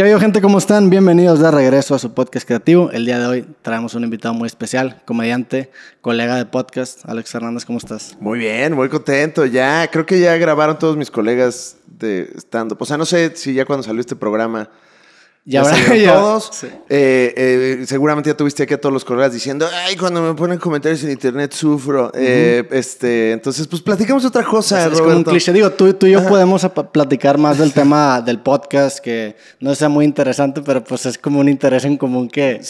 ¿Qué ha gente? ¿Cómo están? Bienvenidos de regreso a su podcast creativo. El día de hoy traemos un invitado muy especial, comediante, colega de podcast, Alex Hernández. ¿Cómo estás? Muy bien, muy contento. Ya, creo que ya grabaron todos mis colegas de estando. O sea, no sé si ya cuando salió este programa ya, ahora todos. Eh, eh, seguramente ya tuviste aquí a todos los colegas diciendo, ay, cuando me ponen comentarios en internet sufro. Eh, este, entonces, pues platicamos otra cosa. Es, un cliché. Digo, tú, tú y yo podemos platicar más del tema del podcast, que no sea muy interesante, pero pues es como un interés en común que,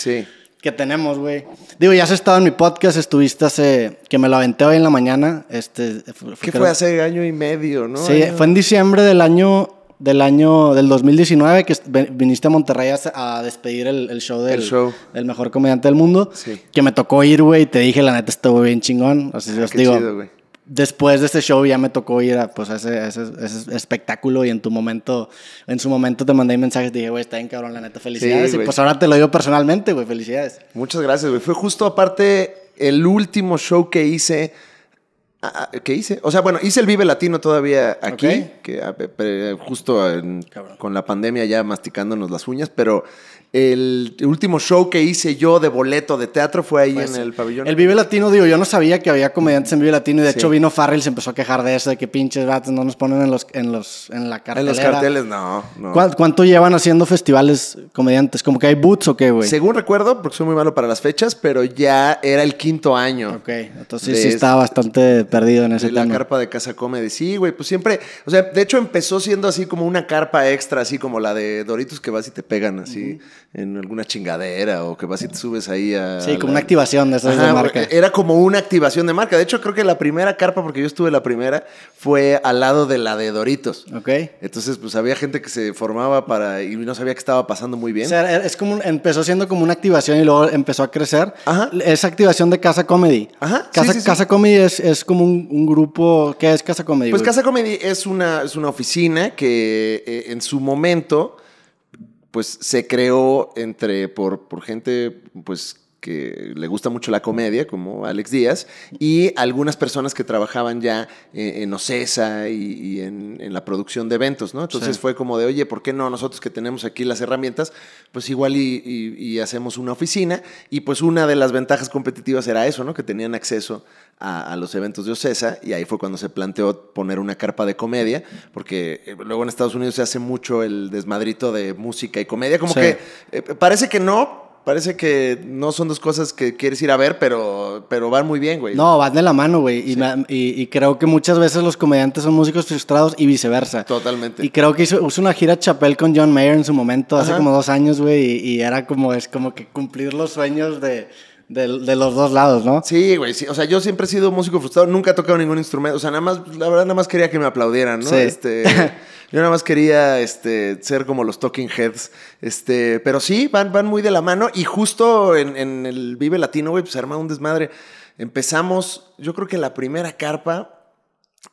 que tenemos, güey. Digo, ya has estado en mi podcast, estuviste hace, que me lo aventé hoy en la mañana. Este, fue, hace año y medio, no? Sí, fue en diciembre del año del año del 2019 que viniste a Monterrey a, despedir el, show del mejor comediante del mundo. Que me tocó ir, güey, y te dije, la neta, estuvo bien chingón. Así ah, os digo. después de ese show ya me tocó ir a, pues, ese, ese, espectáculo y en tu momento, en su momento te mandé mensajes, dije, güey, está bien cabrón, la neta, felicidades. y pues ahora te lo digo personalmente, güey, felicidades. Muchas gracias, güey. Fue justo aparte el último show que hice Ah, ah, ¿Qué hice? O sea, bueno, hice el Vive Latino todavía aquí, que ah, justo con la pandemia ya masticándonos las uñas, pero el último show que hice yo de boleto de teatro fue ahí pues, en el pabellón. El Vive Latino, digo, yo no sabía que había comediantes en Vive Latino y de hecho vino Farrell se empezó a quejar de eso, de que pinches vatos no nos ponen en los en los en la cartelera. En los carteles, no. ¿Cuánto llevan haciendo festivales comediantes? ¿Como que hay boots o qué, güey? Según recuerdo, porque soy muy malo para las fechas, pero ya era el quinto año. Ok, entonces sí este, estaba bastante perdido en ese de La carpa de Casa Comedy, sí, güey, pues siempre, o sea, de hecho empezó siendo así como una carpa extra, así como la de Doritos que vas y te pegan así en alguna chingadera o que vas y te subes ahí a... Sí, como una activación de esas marca. Era como una activación de marca. De hecho, creo que la primera carpa, porque yo estuve la primera, fue al lado de la de Doritos. Ok. Entonces, pues había gente que se formaba para... y no sabía que estaba pasando muy bien. O sea, es como... empezó siendo como una activación y luego empezó a crecer. Ajá. Esa activación de Casa Comedy. Ajá. Casa, sí, Casa Comedy es, como un, grupo... ¿Qué es Casa Comedy? Pues Casa Comedy es una, es una oficina que eh, en su momento pues se creó entre, por, gente, pues que le gusta mucho la comedia, como Alex Díaz, y algunas personas que trabajaban ya eh, en Ocesa y, en, la producción de eventos, ¿no? Entonces fue como de, oye, ¿por qué no nosotros que tenemos aquí las herramientas, pues igual y, y, hacemos una oficina? Y pues una de las ventajas competitivas era eso, ¿no? Que tenían acceso a, los eventos de Ocesa y ahí fue cuando se planteó poner una carpa de comedia, porque eh, luego en Estados Unidos se hace mucho el desmadrito de música y comedia, como que eh, parece que no. Parece que no son dos cosas que quieres ir a ver, pero, pero van muy bien, güey. No, van de la mano, güey. Y, creo que muchas veces los comediantes son músicos frustrados y viceversa. Totalmente. Y creo que hizo, una gira Chapel con John Mayer en su momento, hace como dos años, güey. Y, y era como, es como que cumplir los sueños de, de, los dos lados, ¿no? Sí, güey, O sea, yo siempre he sido músico frustrado, nunca he tocado ningún instrumento. O sea, nada más, la verdad, nada más quería que me aplaudieran, ¿no? Este, yo nada más quería este, ser como los Talking Heads. Este, pero sí, van, van muy de la mano. Y justo en, el Vive Latino, güey, pues arma un desmadre. Empezamos, yo creo que la primera carpa,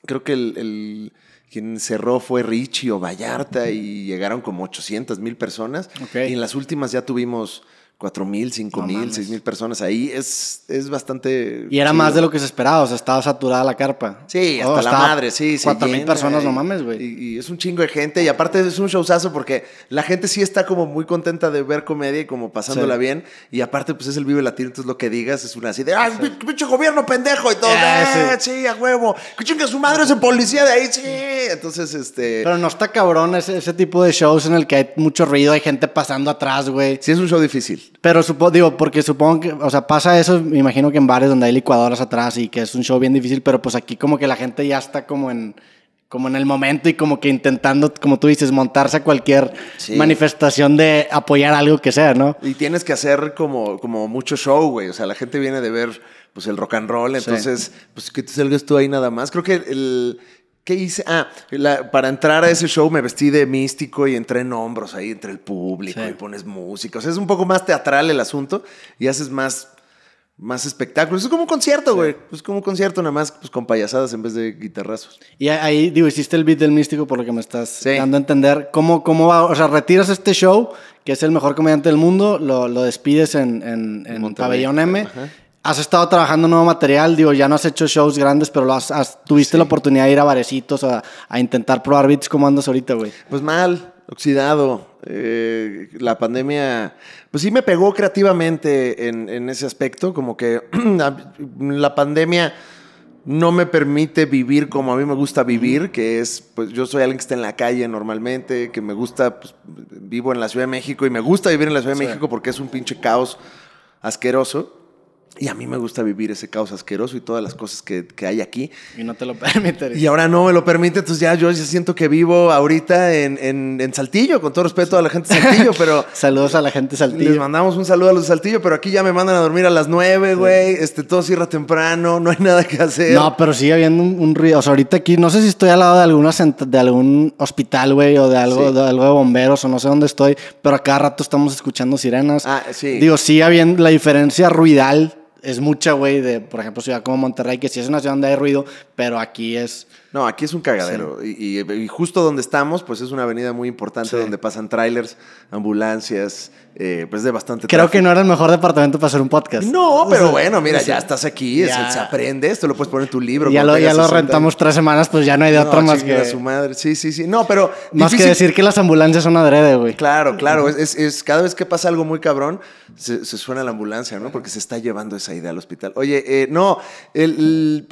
creo que el, quien cerró fue Richie o Vallarta y llegaron como 800 mil personas. Y en las últimas ya tuvimos cuatro mil, cinco mil, seis mil personas. Ahí es, es bastante. Y era más de lo que se esperaba, o sea, estaba saturada la carpa. Sí, oh, hasta la madre, sí, sí. Cuatro mil personas, no mames, güey. Y, es un chingo de gente, y aparte es un showzazo porque la gente sí está como muy contenta de ver comedia y como pasándola bien. Y aparte, pues es el Vive Latino, entonces lo que digas es una así de, ¡ah, pinche gobierno pendejo! Y todo, ah, eh, sí. a huevo! ¡Que chinga su madre ese policía de ahí, sí! Entonces, este. Pero no está cabrón ese, ese tipo de shows en el que hay mucho ruido, hay gente pasando atrás, güey. Sí, es un show difícil. Pero supongo, digo, porque supongo que, o sea, pasa eso, me imagino que en bares donde hay licuadoras atrás y que es un show bien difícil, pero pues aquí como que la gente ya está como en, como en el momento y como que intentando, como tú dices, montarse a cualquier manifestación de apoyar algo que sea, ¿no? Y tienes que hacer como, como mucho show, güey. O sea, la gente viene de ver pues el rock and roll, entonces, pues que te salgas tú ahí nada más. Creo que el ¿Qué hice? Ah, para entrar a ese show me vestí de místico y entré en hombros ahí entre el público y pones música. O sea, es un poco más teatral el asunto y haces más, más espectáculos. Es como un concierto, güey. Es como un concierto, nada más pues, con payasadas en vez de guitarrazos. Y ahí, digo, hiciste el beat del místico por lo que me estás dando a entender. ¿Cómo, ¿Cómo va? O sea, retiras este show, que es el mejor comediante del mundo, lo, despides en, en, en Pabellón M has estado trabajando nuevo material, digo, ya no has hecho shows grandes, pero tuviste la oportunidad de ir a barecitos a, intentar probar beats. ¿Cómo andas ahorita, güey? Pues mal, oxidado. Eh, la pandemia, pues sí me pegó creativamente en, ese aspecto, como que la pandemia no me permite vivir como a mí me gusta vivir, que es, pues yo soy alguien que está en la calle normalmente, que me gusta, pues, vivo en la Ciudad de México y me gusta vivir en la Ciudad de México porque es un pinche caos asqueroso. Y a mí me gusta vivir ese caos asqueroso y todas las cosas que, que hay aquí. Y no te lo permite. Y ahora no me lo permite, entonces ya yo ya siento que vivo ahorita en, en, en, Saltillo, con todo respeto a la gente de Saltillo, pero... Saludos a la gente de Saltillo. Les mandamos un saludo a los de Saltillo, pero aquí ya me mandan a dormir a las 9, güey, este, todo cierra temprano, no hay nada que hacer. No, pero sigue habiendo un, un ruido. O sea, ahorita aquí, no sé si estoy al lado de, alguna de algún hospital, güey, o de algo, de algo de bomberos, o no sé dónde estoy, pero a cada rato estamos escuchando sirenas. Ah, sí. Digo, sigue habiendo la diferencia ruidal es mucha, güey, de, por ejemplo, ciudad como Monterrey, que sí es una ciudad donde hay ruido, pero aquí es no, aquí es un cagadero. Y, justo donde estamos, pues es una avenida muy importante donde pasan trailers, ambulancias, eh, pues de bastante Creo que no era el mejor departamento para hacer un podcast. No, pero bueno, mira, ya estás aquí, se aprende, esto lo puedes poner en tu libro. Ya lo, rentamos tres semanas, pues ya no hay de otro más que... su madre. Sí, sí, sí. No, pero... Más que decir que las ambulancias son adrede, güey. Claro, claro. Es, cada vez que pasa algo muy cabrón, se, suena la ambulancia, ¿no? Porque se está llevando esa idea al hospital. Oye, eh, no,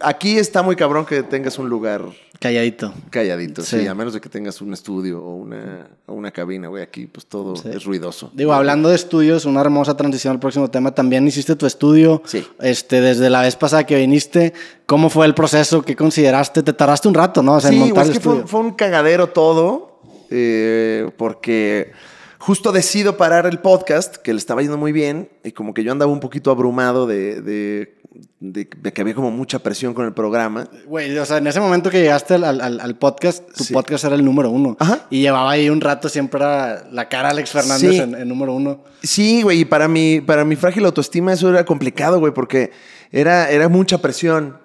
aquí está muy cabrón que tengas un lugar Calladito. Calladito, sí. a menos de que tengas un estudio o una, cabina, güey, aquí pues todo es ruidoso. Digo, hablando de estudios, una hermosa transición al próximo tema, también hiciste tu estudio, sí. este, desde la vez pasada que viniste, ¿cómo fue el proceso? ¿Qué consideraste? Te tardaste un rato, ¿no? O sea, en montar el Fue, un cagadero todo, eh, porque justo decido parar el podcast, que le estaba yendo muy bien, y como que yo andaba un poquito abrumado de, de de, que había como mucha presión con el programa. Güey, o sea, en ese momento que llegaste al, al, podcast, tu podcast era el número uno. Ajá. Y llevaba ahí un rato siempre la cara Alex Fernández en, número uno. Sí, güey, y para mi, para mi frágil autoestima eso era complicado, güey, porque era, era mucha presión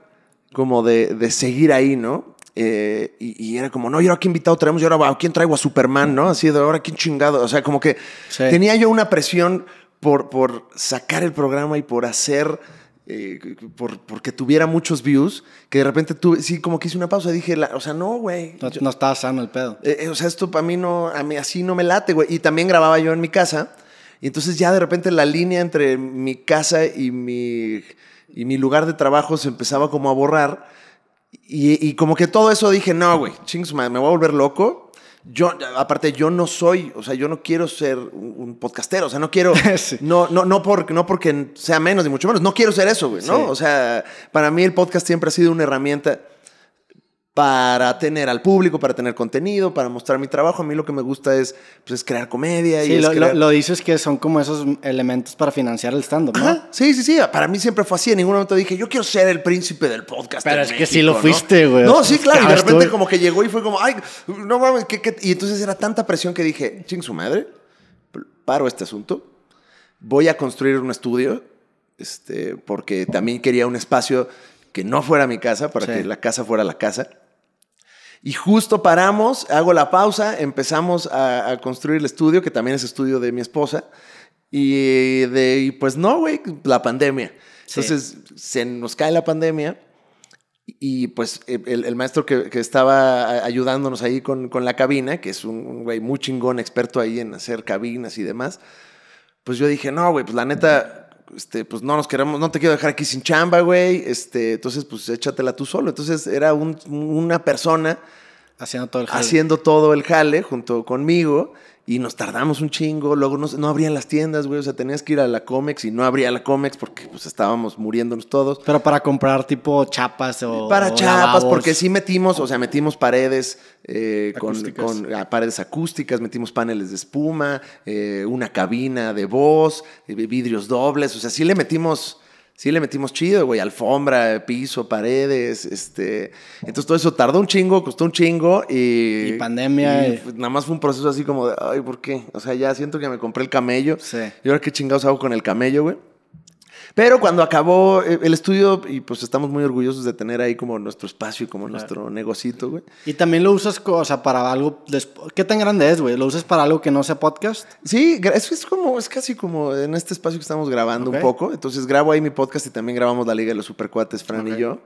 como de, de seguir ahí, ¿no? Eh, y, era como, no, yo ahora qué invitado traemos? yo ahora quién traigo a Superman, no? Así de ahora, ¿quién chingado? O sea, como que tenía yo una presión por, por sacar el programa y por hacer eh, por, porque tuviera muchos views, que de repente tuve, sí, como que hice una pausa, dije, la, o sea, no, güey. No, estaba sano el pedo. Eh, eh, o sea, esto para mí no, a mí así no me late, güey. Y también grababa yo en mi casa, y entonces ya de repente la línea entre mi casa y mi, y mi lugar de trabajo se empezaba como a borrar. Y, y como que todo eso dije, no, güey, chingos, me voy a volver loco yo, aparte, yo no soy, o sea, yo no quiero ser un, podcaster, podcastero, o sea, no quiero, no, no, no, porque no porque sea menos ni mucho menos, no quiero ser eso, güey, ¿no? O sea, para mí el podcast siempre ha sido una herramienta para tener al público, para tener contenido, para mostrar mi trabajo. A mí lo que me gusta es, pues, crear comedia. y lo, dice lo, dices que son como esos elementos para financiar el stand-up, ¿no? Sí, sí, sí. Para mí siempre fue así. En ningún momento dije, yo quiero ser el príncipe del podcast. Pero es que sí lo fuiste, güey. No, sí, claro. Y de repente como que llegó y fue como, ay, no mames, Y entonces era tanta presión que dije, ching su madre, paro este asunto. Voy a construir un estudio, este, porque también quería un espacio que no fuera mi casa, para que la casa fuera la casa. Y justo paramos, hago la pausa, empezamos a, construir el estudio, que también es estudio de mi esposa. Y, de, pues no, güey, la pandemia. Entonces se nos cae la pandemia y pues e, el, maestro que, estaba ayudándonos ahí con, la cabina, que es un güey muy chingón, experto ahí en hacer cabinas y demás, pues yo dije, no, güey, pues la neta, este, pues no nos queremos, no te quiero dejar aquí sin chamba, güey, este, entonces pues échatela tú solo. Entonces era un, una persona Haciendo todo el jale. Haciendo todo el jale junto conmigo. Y nos tardamos un chingo. Luego no, no abrían las tiendas, güey. O sea, tenías que ir a la Comex y no abría la Comex porque pues, estábamos muriéndonos todos. Pero para comprar tipo chapas o. Para chapas, porque sí metimos, o sea, metimos paredes eh, con, ah, paredes acústicas, metimos paneles de espuma, eh, una cabina de voz, eh, vidrios dobles. O sea, sí le metimos sí le metimos chido, güey, alfombra, piso, paredes, este, entonces todo eso tardó un chingo, costó un chingo y... Y pandemia. Nada más fue un proceso así como de, ay, ¿por qué? O sea, ya siento que me compré el camello. Sí. Y ahora qué chingados hago con el camello, güey. Pero cuando acabó eh, el estudio, y pues estamos muy orgullosos de tener ahí como nuestro espacio y como nuestro negocito, güey. Y también lo usas, o sea, para algo. ¿Qué tan grande es, güey? ¿Lo usas para algo que no sea podcast? Sí, es, como, es casi como en este espacio que estamos grabando un poco. Entonces grabo ahí mi podcast y también grabamos la Liga de los Supercuates, Fran y yo.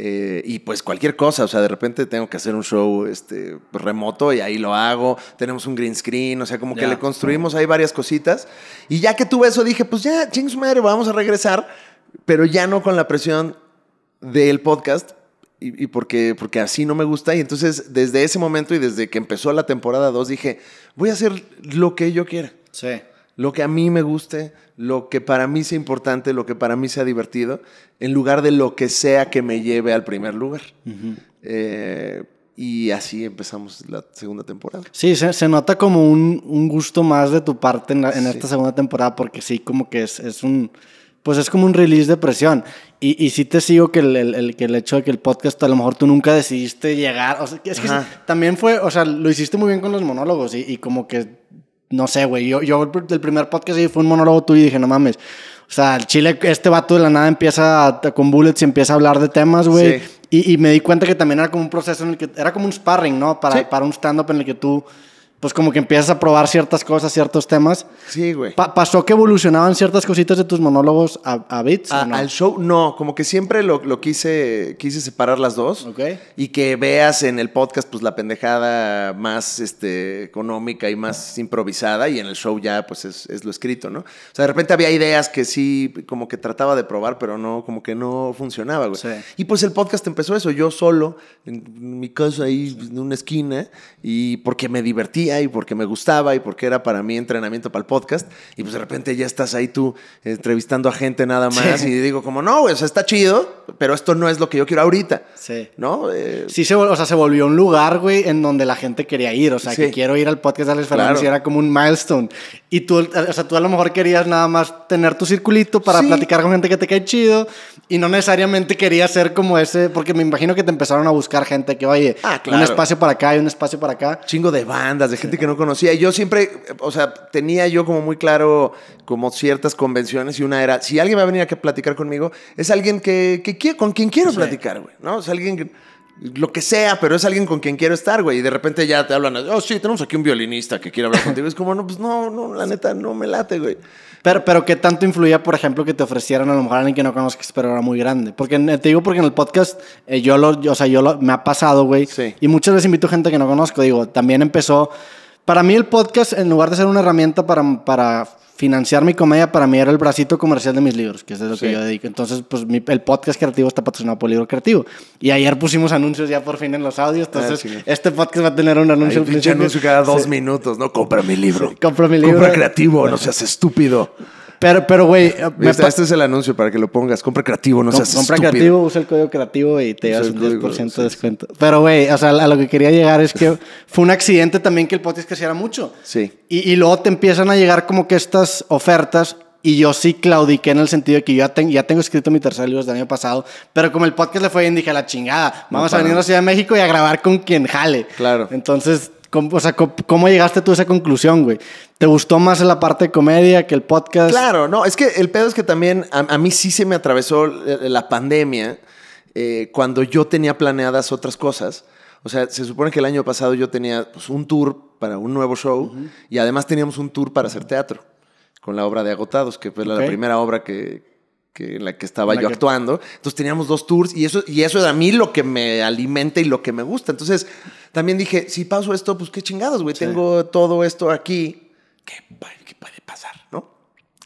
Eh, y pues cualquier cosa, o sea, de repente tengo que hacer un show este, remoto y ahí lo hago, tenemos un green screen, o sea, como que le construimos hay varias cositas. Y ya que tuve eso, dije, pues ya, James madre, vamos a regresar, pero ya no con la presión del podcast. Y, porque, porque así no me gusta. Y entonces, desde ese momento y desde que empezó la temporada 2, dije, voy a hacer lo que yo quiera. Sí lo que a mí me guste, lo que para mí sea importante, lo que para mí sea divertido, en lugar de lo que sea que me lleve al primer lugar. Eh, y así empezamos la segunda temporada. Sí, se, nota como un, gusto más de tu parte en, esta segunda temporada, porque sí, como que es, un. Pues es como un release de presión. Y, sí te sigo que el, que hecho de que el podcast a lo mejor tú nunca decidiste llegar. O sea, es que también fue, o sea, lo hiciste muy bien con los monólogos y, y como que no sé, güey. Yo, yo el primer podcast fue un monólogo tuyo y dije, no mames. O sea, el chile, este vato de la nada empieza con bullets y empieza a hablar de temas, güey. Y, me di cuenta que también era como un proceso en el que era como un sparring, ¿no? Para, para un stand-up en el que tú pues como que empiezas a probar ciertas cosas, ciertos temas. Sí, güey. ¿Pasó que evolucionaban ciertas cositas de tus monólogos a, bits. Al show, no. Como que siempre lo, quise, quise separar las dos. Ok. Y que veas en el podcast, pues, la pendejada más este, económica y más improvisada. Y en el show ya, pues, es, lo escrito, ¿no? O sea, de repente había ideas que sí, como que trataba de probar, pero no, como que no funcionaba, güey. Y pues el podcast empezó eso, yo solo, en mi casa ahí, en una esquina. Y porque me divertí y porque me gustaba y porque era para mí entrenamiento para el podcast. Y pues de repente ya estás ahí tú eh, entrevistando a gente nada más y digo como, no, güey, o sea, está chido, pero esto no es lo que yo quiero ahorita. Sí. ¿No? Eh, sí, se, o sea, se volvió un lugar, güey, en donde la gente quería ir. O sea, que quiero ir al podcast de Alex Fernández y era como un milestone. Y tú, o sea, tú a lo mejor querías nada más tener tu circulito para platicar con gente que te cae chido y no necesariamente querías ser como ese, porque me imagino que te empezaron a buscar gente que, oye, ah, un espacio para acá y un espacio para acá. Chingo de bandas, de gente que no conocía. Y yo siempre, o sea, tenía yo como muy claro como ciertas convenciones y una era, si alguien va a venir a platicar conmigo, es alguien que, con quien quiero platicar, güey, ¿no? Es alguien lo que sea, pero es alguien con quien quiero estar, güey. Y de repente ya te hablan, oh, sí, tenemos aquí un violinista que quiere hablar contigo. Es como, no, pues no, no, la neta, no me late, güey. Pero, pero ¿qué tanto influía, por ejemplo, que te ofrecieran a lo mejor a alguien que no conozcas, pero era muy grande? Porque eh, te digo, porque en el podcast eh, yo lo, o sea, yo lo, me ha pasado, güey. Y muchas veces invito gente que no conozco. Digo, también empezó para mí el podcast, en lugar de ser una herramienta para, para financiar mi comedia, para mí era el bracito comercial de mis libros, que es de lo que yo dedico. Entonces, pues el podcast creativo está patrocinado por Libro Creativo. Y ayer pusimos anuncios ya por fin en los audios, ah, entonces este podcast va a tener un anuncio. Un anuncio cada dos minutos, ¿no? Compra mi libro. compra mi libro. Compra creativo, no seas estúpido. Pero, pero, güey. Eh, este, este, es el anuncio para que lo pongas. Compra creativo, no seas estúpido. Compra creativo, usa el código creativo y te llevas un 10% de descuento. Pero, güey, o sea, a lo que quería llegar es que fue un accidente también que el podcast creciera mucho. Sí. Y, y luego te empiezan a llegar como que estas ofertas y yo sí claudiqué en el sentido de que yo ya, tengo escrito mi tercer libro desde el año pasado, pero como el podcast le fue bien, dije, a la chingada, vamos a venir a la Ciudad de México y a grabar con quien jale. Claro. Entonces ¿Cómo, o sea, ¿cómo llegaste tú a esa conclusión, güey? ¿Te gustó más la parte de comedia que el podcast? Claro, no, es que el pedo es que también a, mí sí se me atravesó eh, eh, la pandemia eh, cuando yo tenía planeadas otras cosas. O sea, se supone que el año pasado yo tenía pues, un tour para un nuevo show y además teníamos un tour para hacer teatro con la obra de Agotados, que fue la primera obra que, que, en la que estaba yo actuando. Entonces teníamos dos tours y eso, y eso era a mí lo que me alimenta y lo que me gusta. Entonces también dije, si paso esto, pues qué chingados, güey. Tengo todo esto aquí. ¿Qué, ¿Qué, puede pasar, no?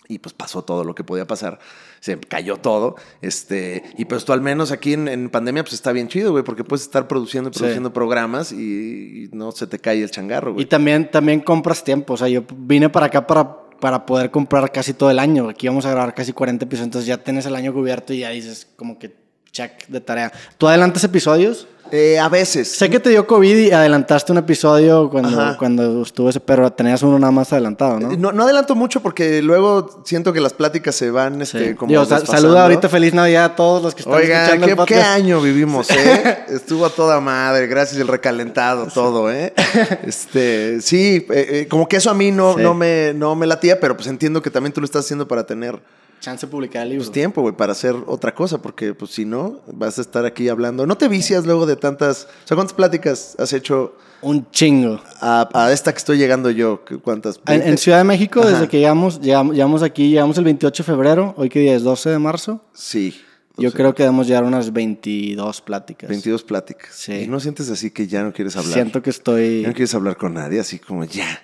Y pues pasó todo lo que podía pasar. Se cayó todo. Este, y pues tú al menos aquí en, pandemia, pues está bien chido, güey, porque puedes estar produciendo y produciendo programas y, no se te cae el changarro, güey. Y también, también compras tiempo. O sea, yo vine para acá para para poder comprar casi todo el año. Aquí vamos a grabar casi 40 episodios, entonces ya tienes el año cubierto y ya dices como que check de tarea. ¿Tú adelantas episodios? Eh, a veces. Sé que te dio COVID y adelantaste un episodio cuando, cuando estuvo ese, perro, tenías uno nada más adelantado, eh, ¿no? No, adelanto mucho porque luego siento que las pláticas se van este, como. saluda ahorita feliz Navidad a todos los que están Oigan, ¿qué, año vivimos, eh? Estuvo a toda madre, gracias el recalentado, todo, ¿eh? este, sí, eh, como que eso a mí no, no, me, no me latía, pero pues entiendo que también tú lo estás haciendo para tener chance de publicar el libro. Pues tiempo, güey, para hacer otra cosa, porque pues si no, vas a estar aquí hablando. ¿No te vicias luego de tantas... O sea, ¿cuántas pláticas has hecho? Un chingo. A, esta que estoy llegando yo, ¿cuántas? En, en Ciudad de México, desde que llegamos, llegamos, aquí, llegamos el 28 de febrero, hoy que día es 12 de marzo. Sí. Yo creo que debemos llegar unas 22 pláticas. 22 pláticas. Sí. ¿Y no sientes así que ya no quieres hablar? Siento que estoy... no quieres hablar con nadie, así como ya.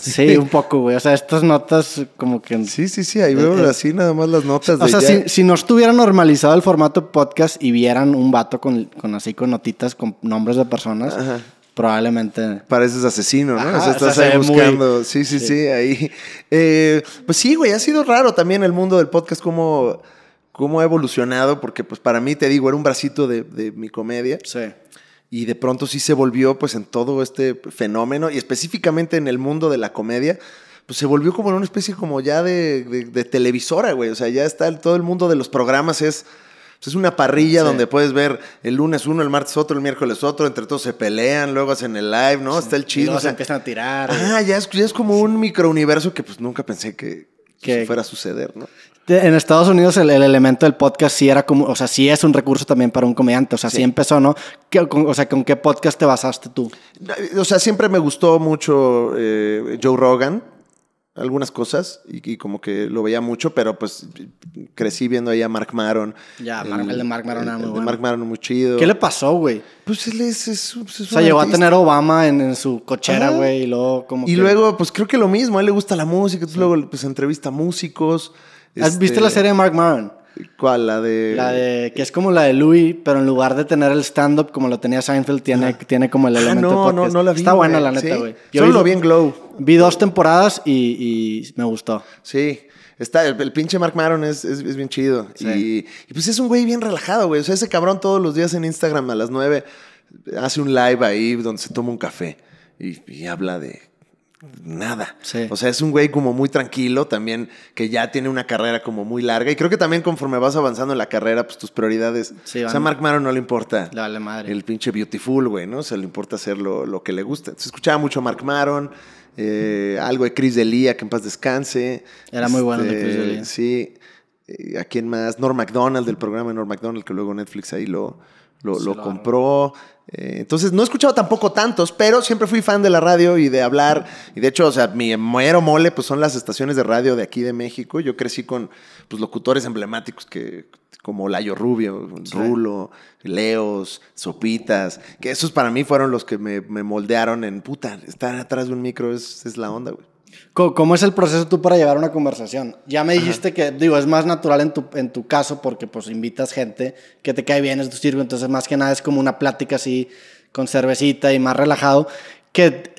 Sí, un poco, güey. O sea, estas notas como que... Sí, sí, sí, ahí veo eh, eh. así nada más las notas. O sea, si, si, no estuviera normalizado el formato podcast y vieran un vato con, así con notitas, con nombres de personas, probablemente... Pareces asesino, ¿no? Sí, sí, sí, ahí. Eh, pues sí, güey, ha sido raro también el mundo del podcast como cómo ha evolucionado, porque pues para mí, te digo, era un bracito de, de mi comedia. Sí y de pronto sí se volvió pues en todo este fenómeno y específicamente en el mundo de la comedia, pues se volvió como una especie como ya de, televisora, güey. O sea, ya está todo el mundo de los programas es... Pues, es una parrilla donde puedes ver el lunes uno, el martes otro, el miércoles otro, entre todos se pelean, luego hacen el live, ¿no? Está el chisme. O sea, se empiezan a tirar. Ah, ya es, ya es como un microuniverso que pues nunca pensé que, que, fuera a suceder, ¿no? En Estados Unidos el, elemento del podcast sí era como, o sea, sí es un recurso también para un comediante, o sea, sí, empezó, ¿no? o sea, ¿con qué podcast te basaste tú? O sea, siempre me gustó mucho eh, Joe Rogan, algunas cosas, y, como que lo veía mucho, pero pues crecí viendo ahí a Mark Maron. Ya, el, de Mark Maron era muy el, de Mark Maron muy chido. ¿Qué le pasó, güey? Pues él es... o sea, llegó a tener Obama en, su cochera, güey, y luego Y luego, pues creo que lo mismo, a él le gusta la música, luego pues entrevista a músicos... ¿Has visto la este, serie de Mark Maron? ¿Cuál? La de... La de... Que es como la de Louis, pero en lugar de tener el stand-up como lo tenía Seinfeld, tiene, ah. tiene como el ah, elemento ah, no, No, no la vi, Está buena, la neta, güey. Solo vi, en Glow. Vi dos temporadas y, me gustó. Sí. Está, el, pinche Mark Maron es, bien chido. Y, pues es un güey bien relajado, güey. O sea, ese cabrón todos los días en Instagram a las 9 hace un live ahí donde se toma un café y habla de nada. O sea, es un güey como muy tranquilo también, que ya tiene una carrera como muy larga. Y creo que también conforme vas avanzando en la carrera, pues tus prioridades. o sea, a Mark Maron no le importa. El pinche beautiful, güey, ¿no? O sea, le importa hacer lo, que le gusta. Se escuchaba mucho Mark Maron. Eh, algo de Chris Delia, que en paz descanse. Era muy bueno de Chris este, Delia. Sí. Eh, ¿A quién más? Norm MacDonald, del programa de Norm MacDonald, que luego Netflix ahí lo, lo, compró. Eh, entonces, no he escuchado tampoco tantos, pero siempre fui fan de la radio y de hablar. Y de hecho, o sea, mi muero mole, pues son las estaciones de radio de aquí de México. Yo crecí con pues, locutores emblemáticos que, como Layo Rubio, Rulo, Leos, Sopitas, que esos para mí fueron los que me, moldearon en puta, estar atrás de un micro es, es la onda, güey. ¿Cómo es el proceso tú para llevar una conversación? Ya me dijiste que, digo, es más natural en tu, en tu caso porque pues invitas gente que te cae bien, es tu sirvo, entonces más que nada es como una plática así con cervecita y más relajado. Que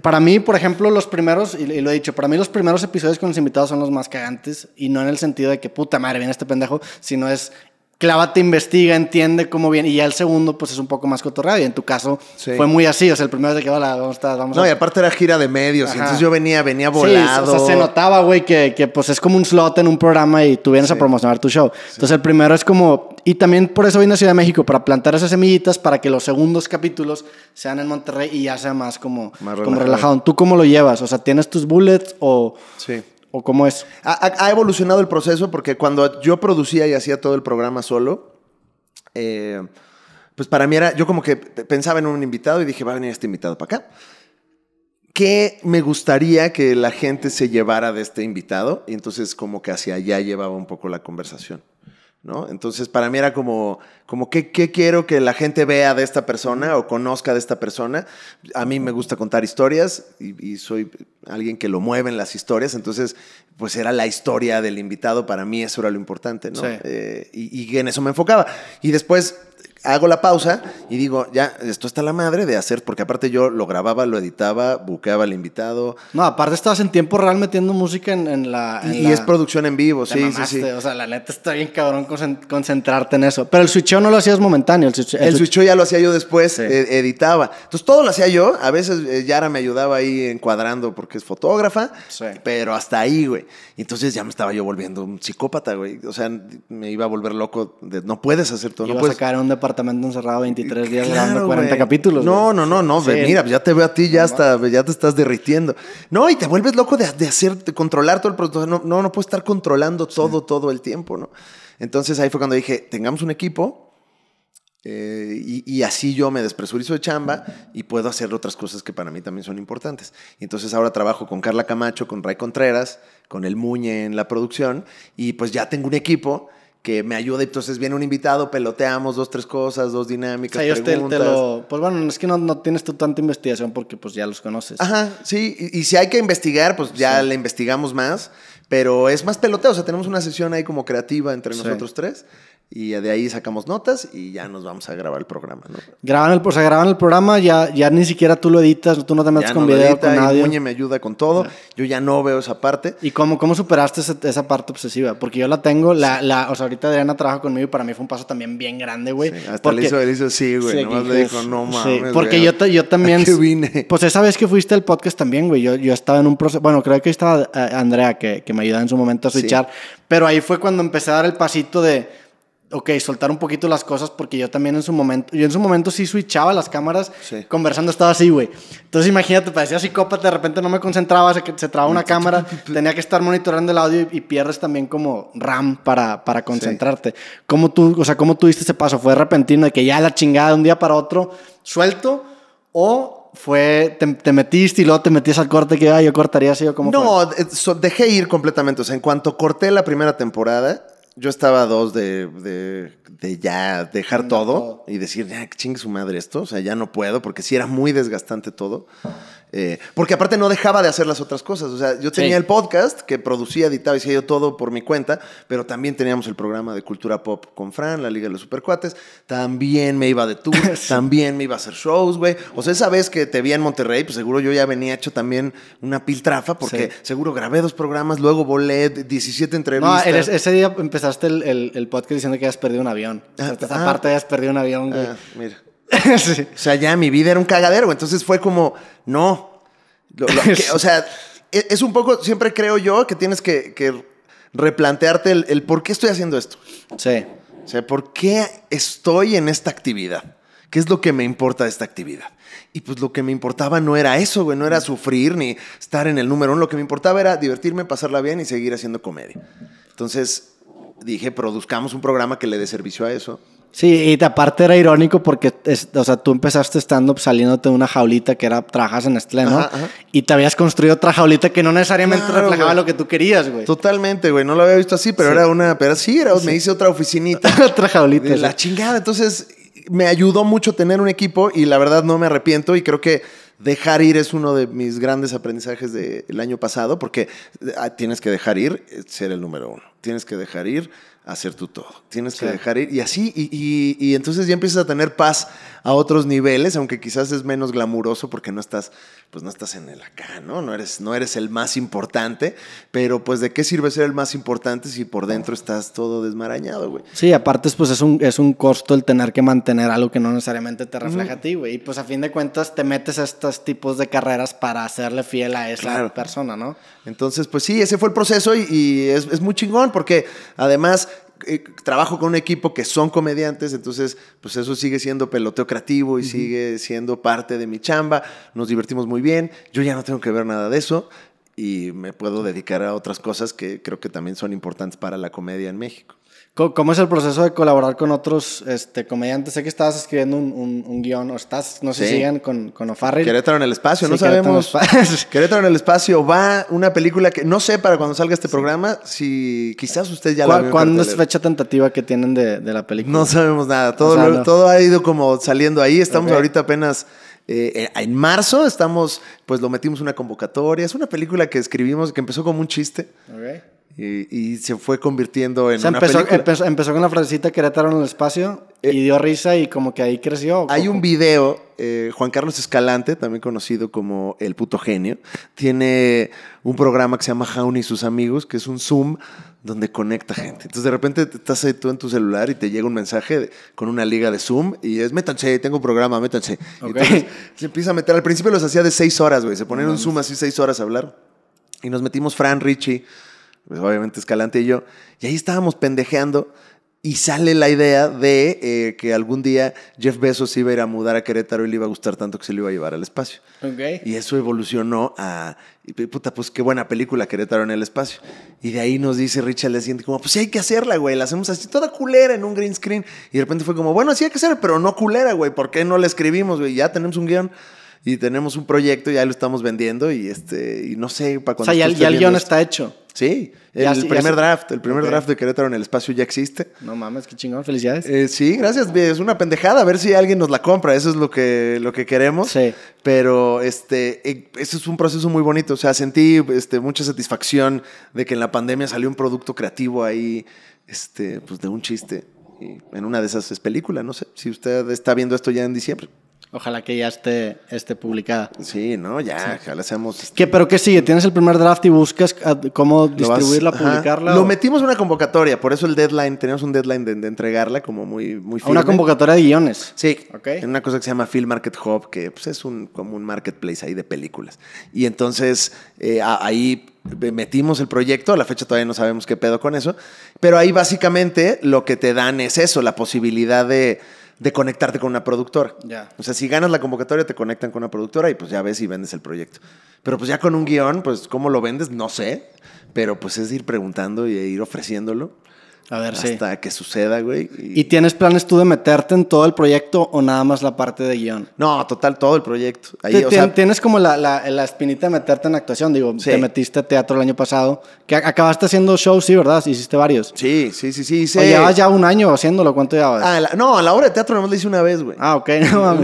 para mí, por ejemplo, los primeros, y, lo he dicho, para mí los primeros episodios con los invitados son los más cagantes y no en el sentido de que puta madre, viene este pendejo, sino es te investiga, entiende cómo viene. Y ya el segundo, pues es un poco más cotorreado. Y en tu caso fue muy así. O sea, el primero de que hola, vamos a vamos No, y aparte era gira de medios. entonces yo venía, venía volado. Sí, o sea, se notaba, güey, que, que, pues es como un slot en un programa y tú vienes a promocionar tu show. Entonces el primero es como. Y también por eso vine a Ciudad de México, para plantar esas semillitas para que los segundos capítulos sean en Monterrey y ya sea más como, relajado. como ¿Tú cómo lo llevas? O sea, ¿tienes tus bullets o, sí. ¿O cómo es? Ha, evolucionado el proceso porque cuando yo producía y hacía todo el programa solo, eh, pues para mí era, yo como que pensaba en un invitado y dije, va a venir este invitado para acá. ¿Qué me gustaría que la gente se llevara de este invitado? Y entonces como que hacia allá llevaba un poco la conversación. Entonces, para mí era como, como ¿qué, quiero que la gente vea de esta persona o conozca de esta persona? A mí me gusta contar historias y, soy alguien que lo mueve en las historias, entonces, pues era la historia del invitado, para mí eso era lo importante, ¿no? Eh, y, y en eso me enfocaba. Y después hago la pausa y digo, ya, esto está la madre de hacer, porque aparte yo lo grababa, lo editaba, buqueaba al invitado. No, aparte estabas en tiempo real metiendo música en, la. y, es producción en vivo, sí, sí, O sea, la neta está bien cabrón concentrarte en eso. Pero el switcheo no lo hacías momentáneo. El, switcheo, ya lo hacía yo después, eh, editaba. Entonces todo lo hacía yo. A veces eh, Yara me ayudaba ahí encuadrando porque es fotógrafa, pero hasta ahí, güey. Entonces ya me estaba yo volviendo un psicópata, güey. O sea, me iba a volver loco de no puedes hacer todo. Ibas no puedes. a un departamento un encerrado 23 eh, días grabando 40 capítulos. No, no, no, no, mira, ya te veo a ti, ya hasta, ya te estás derritiendo. No, y te vuelves loco de, de hacer, de controlar todo el proceso. No, no, no puedes estar controlando todo, todo el tiempo, ¿no? Entonces ahí fue cuando dije, tengamos un equipo, eh, y, y, así yo me despresurizo de chamba y puedo hacer otras cosas que para mí también son importantes. Y entonces ahora trabajo con Carla Camacho, con Ray Contreras, con el Muñe en la producción y pues ya tengo un equipo que me ayude Entonces viene un invitado, peloteamos dos, tres cosas, dos dinámicas. pues bueno, es que no, tienes tú tanta investigación porque pues ya los conoces. Ajá, sí. Y, si hay que investigar, pues ya la le investigamos más. Pero es más peloteo. O sea, tenemos una sesión ahí como creativa entre nosotros tres. Y de ahí sacamos notas y ya nos vamos a grabar el programa, ¿no? Graban el, o sea, graban el programa, ya, ya ni siquiera tú lo editas, tú no te metes con no video, edita, con nadie. Muñe me ayuda con todo, yo ya no veo esa parte. ¿Y cómo, cómo superaste esa, parte obsesiva? Porque yo la tengo, la, la, o sea, ahorita Adriana trabaja conmigo y para mí fue un paso también bien grande, güey. hasta porque, le, hizo, hizo sí, güey, No nomás le dijo, no mames, Porque yo, yo también... vine? Pues esa vez que fuiste al podcast también, güey, yo, yo estaba en un proceso, bueno, creo que estaba eh, Andrea, que, que me ayudaba en su momento a switchar, pero ahí fue cuando empecé a dar el pasito de ok, soltar un poquito las cosas porque yo también en su momento, yo en su momento sí switchaba las cámaras, conversando estaba así, güey. Entonces imagínate, parecía psicópata, de repente no me concentraba, se, se traba una cámara, tenía que estar monitoreando el audio y, pierdes también como RAM para, para concentrarte. ¿Cómo tú, o sea, cómo tuviste ese paso? ¿Fue repentino de que ya la chingada de un día para otro suelto o fue, te, metiste y luego te metías al corte que yo cortaría así o como. No, eh, dejé ir completamente. O sea, en cuanto corté la primera temporada, yo estaba a dos de, de, ya dejar todo, y decir, ya, que chingue su madre esto, o sea, ya no puedo, porque si era muy desgastante todo. Eh, porque aparte no dejaba de hacer las otras cosas. O sea, yo tenía el podcast que producía, editaba y hacía yo todo por mi cuenta, pero también teníamos el programa de cultura pop con Fran, la Liga de los Supercuates. También me iba de tour, también me iba a hacer shows, güey. O sea, esa vez que te vi en Monterrey, pues seguro yo ya venía hecho también una piltrafa, porque seguro grabé dos programas, luego volé 17 entrevistas. No, ese día empezaste el, el, podcast diciendo que habías perdido un avión. Ah, ah. aparte parte habías perdido un avión, güey. Ah, mira. O sea, ya mi vida era un cagadero. Entonces fue como, no. o sea, e, es, un poco, siempre creo yo que tienes que, replantearte el, por qué estoy haciendo esto. Sí. O sea, ¿por qué estoy en esta actividad? ¿Qué es lo que me importa de esta actividad? Y pues lo que me importaba no era eso, güey, no era sufrir ni estar en el número uno. Lo que me importaba era divertirme, pasarla bien y seguir haciendo comedia. Entonces dije, produzcamos un programa que le dé servicio a eso. Sí, y aparte era irónico porque, o sea, tú empezaste estando saliéndote de una jaulita que era, trabajas en Nestlé, Y te habías construido otra jaulita que no necesariamente reflejaba lo que tú querías, güey. Totalmente, güey. No lo había visto así, pero era una, pero sí, me hice otra oficinita. otra jaulita. De la chingada. Entonces, me ayudó mucho tener un equipo y la verdad no me arrepiento y creo que dejar ir es uno de mis grandes aprendizajes del año pasado porque ah, tienes que dejar ir eh, ser el número uno. Tienes que dejar ir hacer tu todo. Tienes que dejar ir. Y así, y, y, entonces ya empiezas a tener paz a otros niveles, aunque quizás es menos glamuroso porque no estás pues no estás en el acá, ¿no? No eres, no eres el más importante, pero pues de qué sirve ser el más importante si por dentro estás todo desmarañado, güey. Sí, aparte pues es un, es un costo el tener que mantener algo que no necesariamente te refleja a ti, güey. Y pues a fin de cuentas te metes a estos tipos de carreras para hacerle fiel a esa persona, ¿no? Entonces, pues sí, ese fue el proceso y, es, es muy chingón porque además eh, trabajo con un equipo que son comediantes, entonces pues eso sigue siendo peloteo creativo y sigue siendo parte de mi chamba, nos divertimos muy bien, yo ya no tengo que ver nada de eso y me puedo dedicar a otras cosas que creo que también son importantes para la comedia en México. ¿Cómo es el proceso de colaborar con otros este, comediantes? Sé que estabas escribiendo un, guión, o estás, no sé si siguen, con, con O'Farrell. Querétaro en el espacio, no sabemos. Querétaro en, el espacio va una película que no sé para cuando salga este programa si quizás usted ya la vio. ¿Cuándo es fecha tentativa que tienen de, la película? No sabemos nada. Todo, todo ha ido como saliendo ahí. Estamos ahorita apenas eh, eh, en marzo estamos, pues lo metimos una convocatoria. Es una película que escribimos que empezó como un chiste. Okay. Y, se fue convirtiendo en una empezó, Empezó, con la frasecita Querétaro en el espacio y eh, dio risa y como que ahí creció. Hay un video, eh, Juan Carlos Escalante, también conocido como El Puto Genio, tiene un programa que se llama Jaun y sus amigos, que es un Zoom donde conecta gente. Entonces de repente estás ahí tú en tu celular y te llega un mensaje con una liga de Zoom y es, métanse, tengo un programa, métanse. Entonces se empieza a meter, al principio los hacía de seis horas, güey, se ponen un Zoom así seis horas a hablar. Y nos metimos Fran Richie pues obviamente Escalante y yo, y ahí estábamos pendejeando. Y sale la idea de eh, que algún día Jeff Bezos iba a ir a mudar a Querétaro y le iba a gustar tanto que se lo iba a llevar al espacio. Y eso evolucionó a, puta, pues qué buena película Querétaro en el espacio. Y de ahí nos dice Richard le siente como, pues sí hay que hacerla, güey, la hacemos así toda culera en un green screen. Y de repente fue como, bueno, sí hay que hacerla, pero no culera, güey, ¿por qué no la escribimos, güey? Ya tenemos un guión y tenemos un proyecto, ya lo estamos vendiendo y este y no sé para cuando O ya, el guión está hecho. Sí, el primer draft, el primer draft de Querétaro en el espacio ya existe. No mames, qué chingón, felicidades. Eh, sí, gracias, es una pendejada, a ver si alguien nos la compra, eso es lo que, lo que queremos. Sí. Pero este, e, eso es un proceso muy bonito, o sea, sentí este, mucha satisfacción de que en la pandemia salió un producto creativo ahí, este, pues de un chiste. en una de esas películas no sé, si usted está viendo esto ya en diciembre, Ojalá que ya esté, esté publicada. Sí, no, ya, ojalá seamos. Este pero qué sigue? ¿Tienes el primer draft y buscas ah, cómo distribuirla, publicarla? Lo metimos en una convocatoria, por eso el deadline, tenemos un deadline de, entregarla como muy, muy A Una convocatoria de guiones. Sí, en una cosa que se llama Film Market Hub, que pues, es un, como un marketplace ahí de películas. Y entonces eh, ahí metimos el proyecto, a la fecha todavía no sabemos qué pedo con eso, pero ahí básicamente lo que te dan es eso, la posibilidad de de conectarte con una productora. O sea, si ganas la convocatoria, te conectan con una productora y pues ya ves y vendes el proyecto. Pero pues ya con un guión, pues cómo lo vendes, no sé. Pero pues es ir preguntando y ir ofreciéndolo. A ver, hasta que suceda, güey. Y... tienes planes tú de meterte en todo el proyecto o nada más la parte de guión? No, total, todo el proyecto. Ahí, Tienes como la, la, espinita de meterte en actuación, digo, te metiste a teatro el año pasado, que acabaste haciendo shows, sí, ¿verdad? Hiciste varios. Sí, sí, sí, sí. O llevas ya un año haciéndolo, ¿cuánto llevas? Ah, no, a la obra de teatro más la hice una vez, güey. Ah, ok,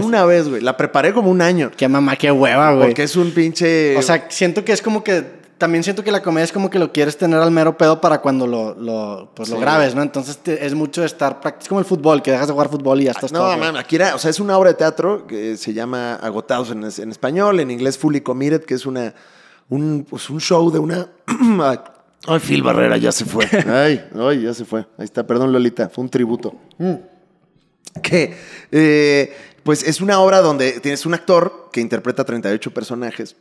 Una vez, güey. La preparé como un año. Qué mamá, qué hueva, güey. Porque es un pinche... O sea, siento que es como que también siento que la comedia es como que lo quieres tener al mero pedo para cuando lo, pues, grabes, ¿no? Entonces es mucho estar. Es como el fútbol, que dejas de jugar fútbol y ya estás. No, todo, aquí era, o sea, es una obra de teatro que se llama Agotados en, español, en inglés Fully Committed, que es una, un, pues, show de una. ay, Phil Barrera ya se fue. Ay, ay, ya se fue. Ahí está, perdón, Lolita, fue un tributo. Mm. Que. Eh, pues es una obra donde tienes un actor que interpreta 38 personajes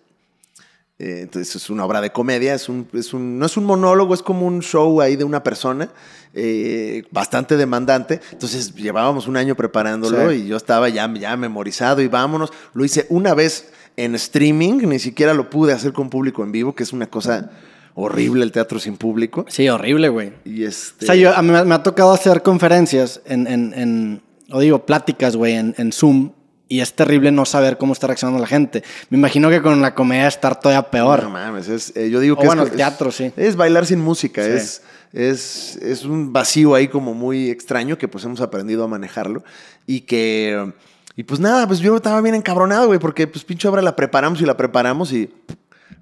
eh, entonces es una obra de comedia, es un, es un, no es un monólogo, es como un show ahí de una persona eh, bastante demandante. Entonces llevábamos un año preparándolo y yo estaba ya, ya memorizado y vámonos. Lo hice una vez en streaming, ni siquiera lo pude hacer con público en vivo, que es una cosa horrible el teatro sin público. Sí, horrible, güey. este... O sea, me, ha tocado hacer conferencias en, en, o digo, pláticas, güey, en Zoom y es terrible no saber cómo está reaccionando la gente. Me imagino que con la comedia estar todavía peor. No mames, es, eh, yo digo que es, teatro, sí. Es bailar sin música, es, es, un vacío ahí como muy extraño que pues hemos aprendido a manejarlo y que... Y pues nada, pues yo estaba bien encabronado, güey, porque pues pinche obra la preparamos y la preparamos y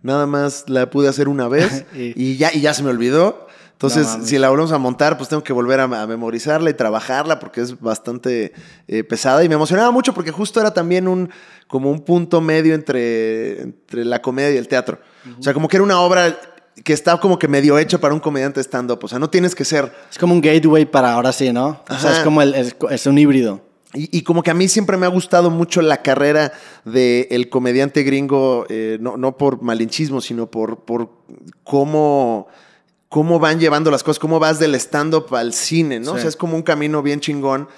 nada más la pude hacer una vez ya, y ya se me olvidó. Entonces, si la volvemos a montar, pues tengo que volver a, memorizarla y trabajarla porque es bastante eh, pesada. Y me emocionaba mucho porque justo era también un, como un punto medio entre, entre la comedia y el teatro. O sea, como que era una obra que estaba como que medio hecha para un comediante stand-up. O sea, no tienes que ser... Es como un gateway para ahora sí, ¿no? O sea, es como es, un híbrido. Y, como que a mí siempre me ha gustado mucho la carrera del comediante gringo, eh, no, no, por malinchismo, sino por, por cómo cómo van llevando las cosas, cómo vas del stand-up al cine, ¿no? O sea, es como un camino bien chingón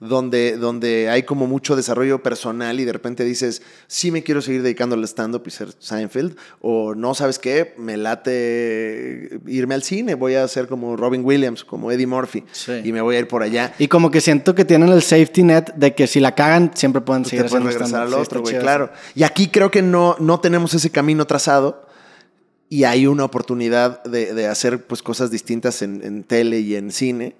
donde, donde hay como mucho desarrollo personal y de repente dices, sí me quiero seguir dedicando al stand-up y ser Seinfeld, o no sabes qué, me late irme al cine, voy a ser como Robin Williams, como Eddie Murphy, y me voy a ir por allá. Y como que siento que tienen el safety net de que si la cagan, siempre pueden pues seguir pueden regresar al otro, güey, claro. Y aquí creo que no, no tenemos ese camino trazado y hay una oportunidad de, hacer pues, cosas distintas en, tele y en cine.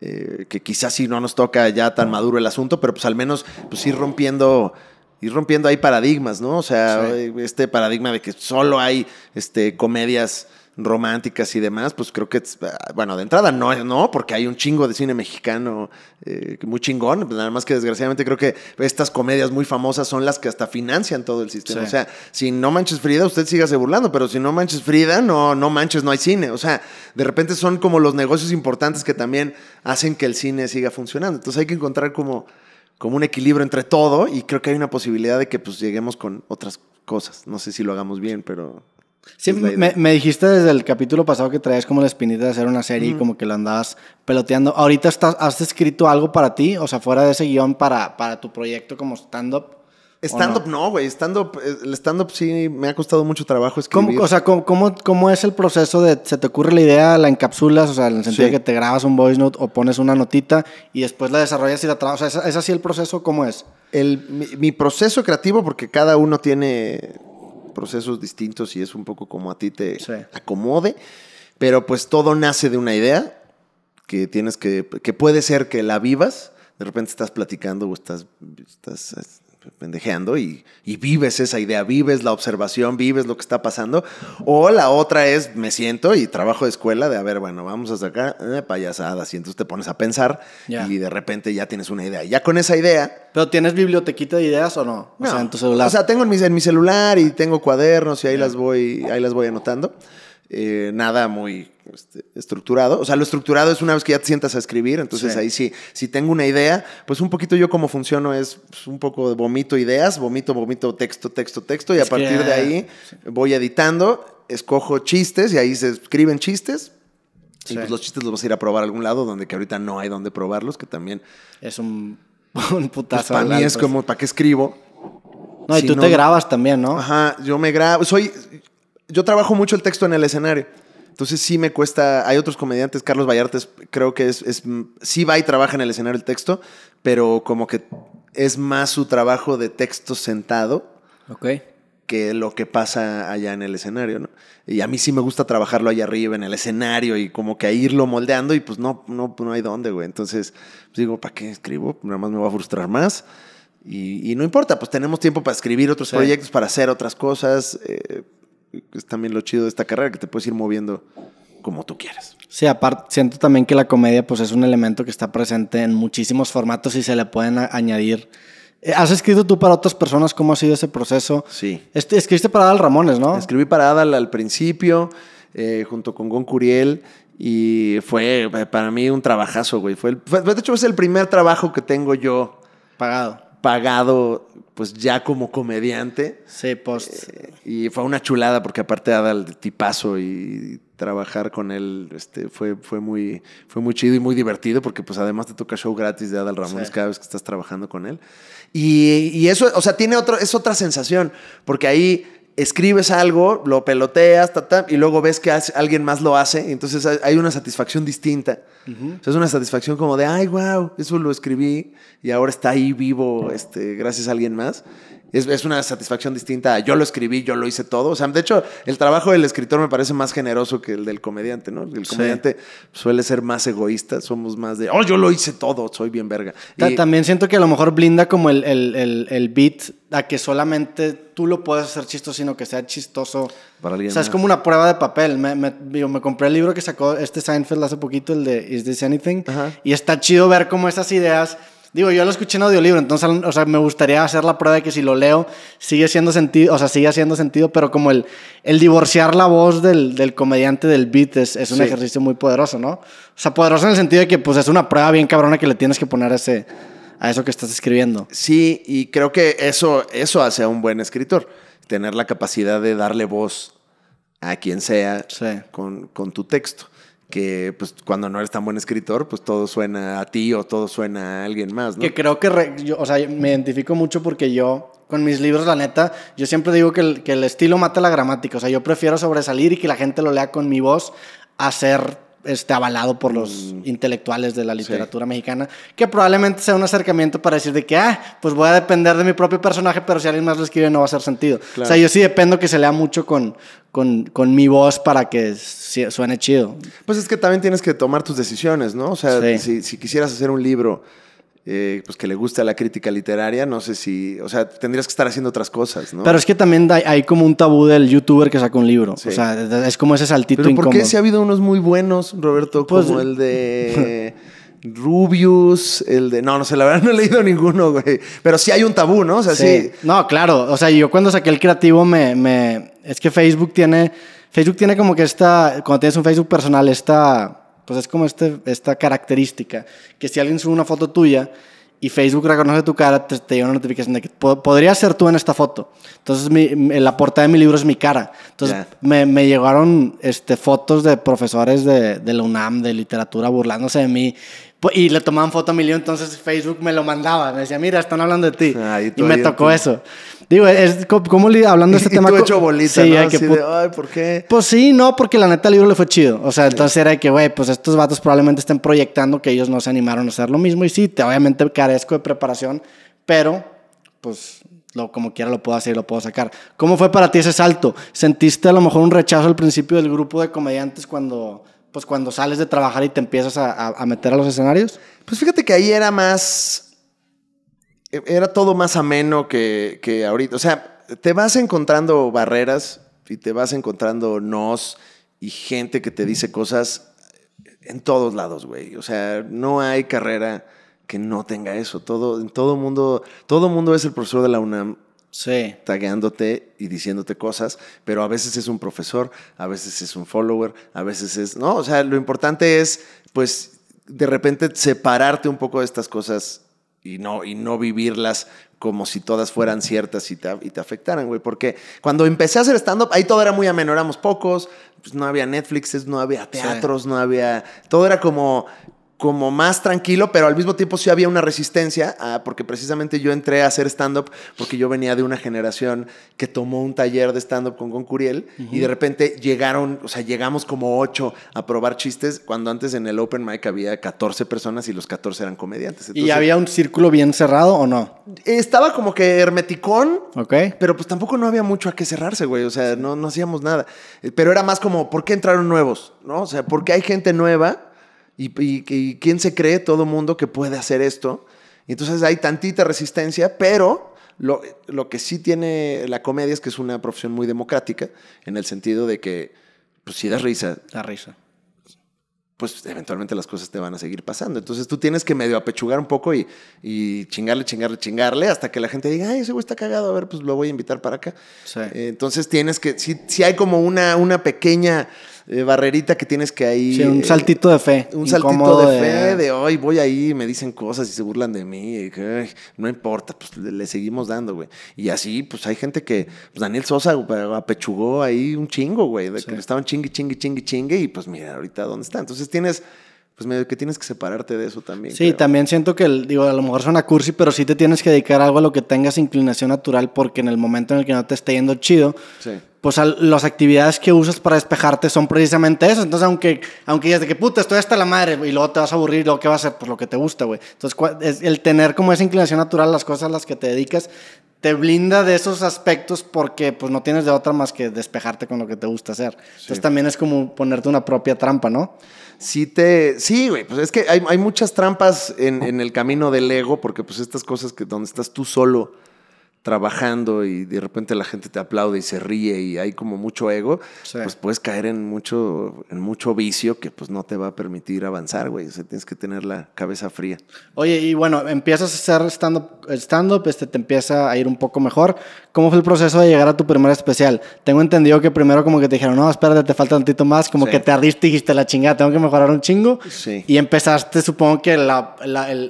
Eh, que quizás sí no nos toca ya tan maduro el asunto, pero pues al menos pues ir rompiendo ir rompiendo ahí paradigmas, ¿no? O sea, este paradigma de que solo hay este comedias románticas y demás, pues creo que, bueno, de entrada no, no porque hay un chingo de cine mexicano eh, muy chingón, pues nada más que desgraciadamente creo que estas comedias muy famosas son las que hasta financian todo el sistema. O sea, si no manches Frida, usted sígase burlando, pero si no manches Frida, no, no manches, no hay cine. O sea, de repente son como los negocios importantes que también hacen que el cine siga funcionando. Entonces hay que encontrar como como un equilibrio entre todo y creo que hay una posibilidad de que pues lleguemos con otras cosas. No sé si lo hagamos bien, pero Sí, me, dijiste desde el capítulo pasado que traías como la espinita de hacer una serie y como que lo andabas peloteando. ¿Ahorita has escrito algo para ti? O sea, fuera de ese guión para, tu proyecto como stand-up. Stand-up no, güey. stand-up, eh, el stand-up sí me ha costado mucho trabajo escribir. o sea, ¿cómo, es el proceso de, se te ocurre la idea, la encapsulas, o sea, en el sentido de que te grabas un voice note o pones una notita y después la desarrollas y la trabajas? O sea, ¿es, así el proceso? ¿Cómo es? El, mi proceso creativo, porque cada uno tiene procesos distintos y es un poco como a ti te acomode, pero pues todo nace de una idea que tienes que, que puede ser que la vivas, de repente estás platicando o estás pendejeando y, vives esa idea, vives la observación, vives lo que está pasando. O la otra es, me siento y trabajo de escuela de, a ver, bueno, vamos a sacar eh, payasadas y entonces te pones a pensar y de repente ya tienes una idea. ya con esa idea... ¿Pero tienes bibliotequita de ideas o no? O sea, en tu celular. O sea, tengo en mi, en mi celular y tengo cuadernos y ahí, las, voy, ahí las voy anotando. Eh, nada muy este, estructurado. O sea, lo estructurado es una vez que ya te sientas a escribir, entonces ahí sí, si tengo una idea, pues un poquito yo como funciono es pues, un poco de vomito ideas, vomito, vomito, texto, texto, texto, y a partir de ahí voy editando, escojo chistes y ahí se escriben chistes. Y pues los chistes los vas a ir a probar a algún lado donde que ahorita no hay donde probarlos, que también... Es un, putazo. Pues, para mí es como, ¿para qué escribo? No, y tú te grabas también, ¿no? Ajá, yo me grabo. Soy, yo trabajo mucho el texto en el escenario. Entonces sí me cuesta, hay otros comediantes, Carlos Vallartes creo que es, es sí va y trabaja en el escenario el texto, pero como que es más su trabajo de texto sentado. Ok que lo que pasa allá en el escenario, ¿no? Y a mí sí me gusta trabajarlo allá arriba, en el escenario, y como que irlo moldeando, y pues no, no, no hay dónde, güey. Entonces, pues digo, ¿para qué escribo? Nada más me va a frustrar más. Y, no importa, pues tenemos tiempo para escribir otros proyectos, para hacer otras cosas. Eh, es también lo chido de esta carrera, que te puedes ir moviendo como tú quieras. Sí, aparte, siento también que la comedia pues es un elemento que está presente en muchísimos formatos y se le pueden añadir. Eh, ¿Has escrito tú para otras personas? ¿Cómo ha sido ese proceso? Sí. escribiste para Adal Ramones, ¿no? Escribí para Adal al principio, eh, junto con Gon Curiel, y fue eh, para mí un trabajazo, güey. de hecho, es el primer trabajo que tengo yo. Pagado pagado pues ya como comediante. Sí, post. Eh, y fue una chulada porque aparte de el tipazo y trabajar con él este, fue, fue, muy, fue muy chido y muy divertido porque pues además te toca show gratis de Adal Ramón cada vez que estás trabajando con él. Y, y, eso, o sea, tiene otro, es otra sensación porque ahí escribes algo, lo peloteas, y luego ves que alguien más lo hace, entonces hay una satisfacción distinta. es una satisfacción como de, ay, wow, eso lo escribí y ahora está ahí vivo, este, gracias a alguien más. Es, una satisfacción distinta. Yo lo escribí, yo lo hice todo. O sea, de hecho, el trabajo del escritor me parece más generoso que el del comediante, ¿no? El comediante suele ser más egoísta, somos más de, oh, yo lo hice todo, soy bien verga. También siento que a lo mejor blinda como el, beat a que solamente tú lo puedes hacer chistoso, sino que sea chistoso. Para o sea, es como una prueba de papel. Me, compré el libro que sacó este Seinfeld hace poquito, el de Is This Anything? Y está chido ver cómo esas ideas Digo, yo lo escuché en audiolibro, entonces, o sea, me gustaría hacer la prueba de que si lo leo sigue haciendo sentido, o sea, sigue haciendo sentido, pero como el, el divorciar la voz del, comediante del beat es, un ejercicio muy poderoso, ¿no? O sea, poderoso en el sentido de que, pues, es una prueba bien cabrona que le tienes que poner a ese, a eso que estás escribiendo. Sí, y creo que eso, eso hace a un buen escritor, tener la capacidad de darle voz a quien sea con tu texto que pues cuando no eres tan buen escritor, pues todo suena a ti o todo suena a alguien más, Que creo que, o sea, me identifico mucho porque yo, con mis libros, la neta, yo siempre digo que el, que el estilo mata la gramática, o sea, yo prefiero sobresalir y que la gente lo lea con mi voz a ser este, avalado por los mm. intelectuales de la literatura mexicana, que probablemente sea un acercamiento para decir de que, ah, pues voy a depender de mi propio personaje, pero si alguien más lo escribe no va a hacer sentido. O sea, yo sí dependo que se lea mucho con, con, con, mi voz para que suene chido. Pues es que también tienes que tomar tus decisiones, ¿no? O sea, si, si quisieras hacer un libro eh, pues que le gusta la crítica literaria, no sé si, o sea, tendrías que estar haciendo otras cosas, ¿no? Pero es que también hay, como un tabú del youtuber que saca un libro, o sea, es como ese saltito Pero ¿por qué si ha habido unos muy buenos, Roberto, como pues, el de Rubius, el de... No, no sé, la verdad no he leído ninguno, güey, pero sí hay un tabú, ¿no? O sea, sí. No, claro, o sea, yo cuando saqué el creativo me... me... Es que Facebook tiene... Facebook tiene como que esta... Cuando tienes un Facebook personal, esta... Pues es como este, esta característica, que si alguien sube una foto tuya y Facebook reconoce tu cara, te, te llega una notificación de que podría ser tú en esta foto. Entonces la portada de mi libro es mi cara. Entonces me, me, llegaron este, fotos de profesores de, de la UNAM, de literatura, burlándose de mí pues, y le tomaban foto a lío, entonces Facebook me lo mandaba. Me decía, mira, están hablando de ti. y, me tocó eso. Digo, es como hablando de este y tema. Tú hecho bolita, sí, ¿no? de, Ay, ¿por qué? Pues sí, no, porque la neta el libro le fue chido. O sea, entonces era de que, güey, pues estos vatos probablemente estén proyectando que ellos no se animaron a hacer lo mismo. Y sí, te, obviamente carezco de preparación, pero pues lo, como quiera lo puedo hacer y lo puedo sacar. ¿Cómo fue para ti ese salto? ¿Sentiste a lo mejor un rechazo al principio del grupo de comediantes cuando pues cuando sales de trabajar y te empiezas a, meter a los escenarios? Pues fíjate que ahí era más e, era todo más ameno que, que, ahorita. O sea, te vas encontrando barreras y te vas encontrando nos y gente que te dice cosas en todos lados, güey. O sea, no hay carrera que no tenga eso. Todo, en todo mundo, todo mundo es el profesor de la UNAM sí. tagueándote y diciéndote cosas, pero a veces es un profesor, a veces es un follower, a veces es, no, o sea, lo importante es, pues, de repente separarte un poco de estas cosas y no, y no vivirlas como si todas fueran ciertas y te, y te afectaran, güey. Porque cuando empecé a hacer stand-up, ahí todo era muy ameno, éramos pocos, pues no había Netflixes, no había teatros, no había... Todo era como, como más tranquilo, pero al mismo tiempo sí había una resistencia, porque precisamente yo entré a hacer stand-up porque yo venía de una generación que tomó un taller de stand-up con Concuriel y de repente llegaron, o sea, llegamos como ocho a probar chistes, cuando antes en el open mic había 14 personas y los 14 eran comediantes. ¿Y había un círculo bien cerrado o no? Estaba como que hermeticón, pero pues tampoco no había mucho a qué cerrarse, güey, o sea, no, no hacíamos nada. Eh, pero era más como, ¿por qué entraron nuevos? ¿No? O sea, ¿por qué hay gente nueva? ¿Y, quién se cree todo mundo que puede hacer esto? entonces hay tantita resistencia, pero lo, que sí tiene la comedia es que es una profesión muy democrática, en el sentido de que, pues si das risa. Da risa. Pues eventualmente las cosas te van a seguir pasando. Entonces tú tienes que medio apechugar un poco y, chingarle, chingarle, chingarle hasta que la gente diga, ay, ese güey está cagado, a ver, pues lo voy a invitar para acá. Eh, entonces tienes que, si hay como una, una pequeña eh, barrerita que tienes que ahí. Sí, un eh, saltito de fe. Un saltito de, fe, de hoy voy ahí, me dicen cosas y se burlan de mí. no importa, pues le seguimos dando, güey. Y así, pues hay gente que, pues Daniel Sosa apechugó ahí un chingo, güey, de estaban chingue, chingue, chingue, chingue, y pues mira, ahorita dónde está. Entonces tienes pues medio que tienes que separarte de eso también. Sí, también siento que, digo, a lo mejor suena cursi, pero sí te tienes que dedicar algo a lo que tengas inclinación natural, porque en el momento en el que no te esté yendo chido, pues las actividades que usas para despejarte son precisamente eso. Entonces, aunque, aunque digas de que puta, estoy hasta la madre, y luego te vas a aburrir, y luego qué vas a hacer, pues lo que te gusta, güey. Entonces, es el tener como esa inclinación natural, las cosas a las que te dedicas, te blinda de esos aspectos porque pues no tienes de otra más que despejarte con lo que te gusta hacer. Entonces también es como ponerte una propia trampa, ¿no? Sí, te, sí, güey, pues es que hay, muchas trampas en, en, el camino del ego porque pues estas cosas que donde estás tú solo trabajando y de repente la gente te aplaude y se ríe y hay como mucho ego, pues puedes caer en mucho, en mucho vicio que pues no te va a permitir avanzar, güey. O sea, tienes que tener la cabeza fría. Oye, y bueno, empiezas a hacer stand-up, stand este, te empieza a ir un poco mejor. ¿Cómo fue el proceso de llegar a tu primer especial? Tengo entendido que primero como que te dijeron, no, espérate, te falta un más, como que te ardiste y dijiste, la chingada, tengo que mejorar un chingo. Sí. Y empezaste, supongo que el,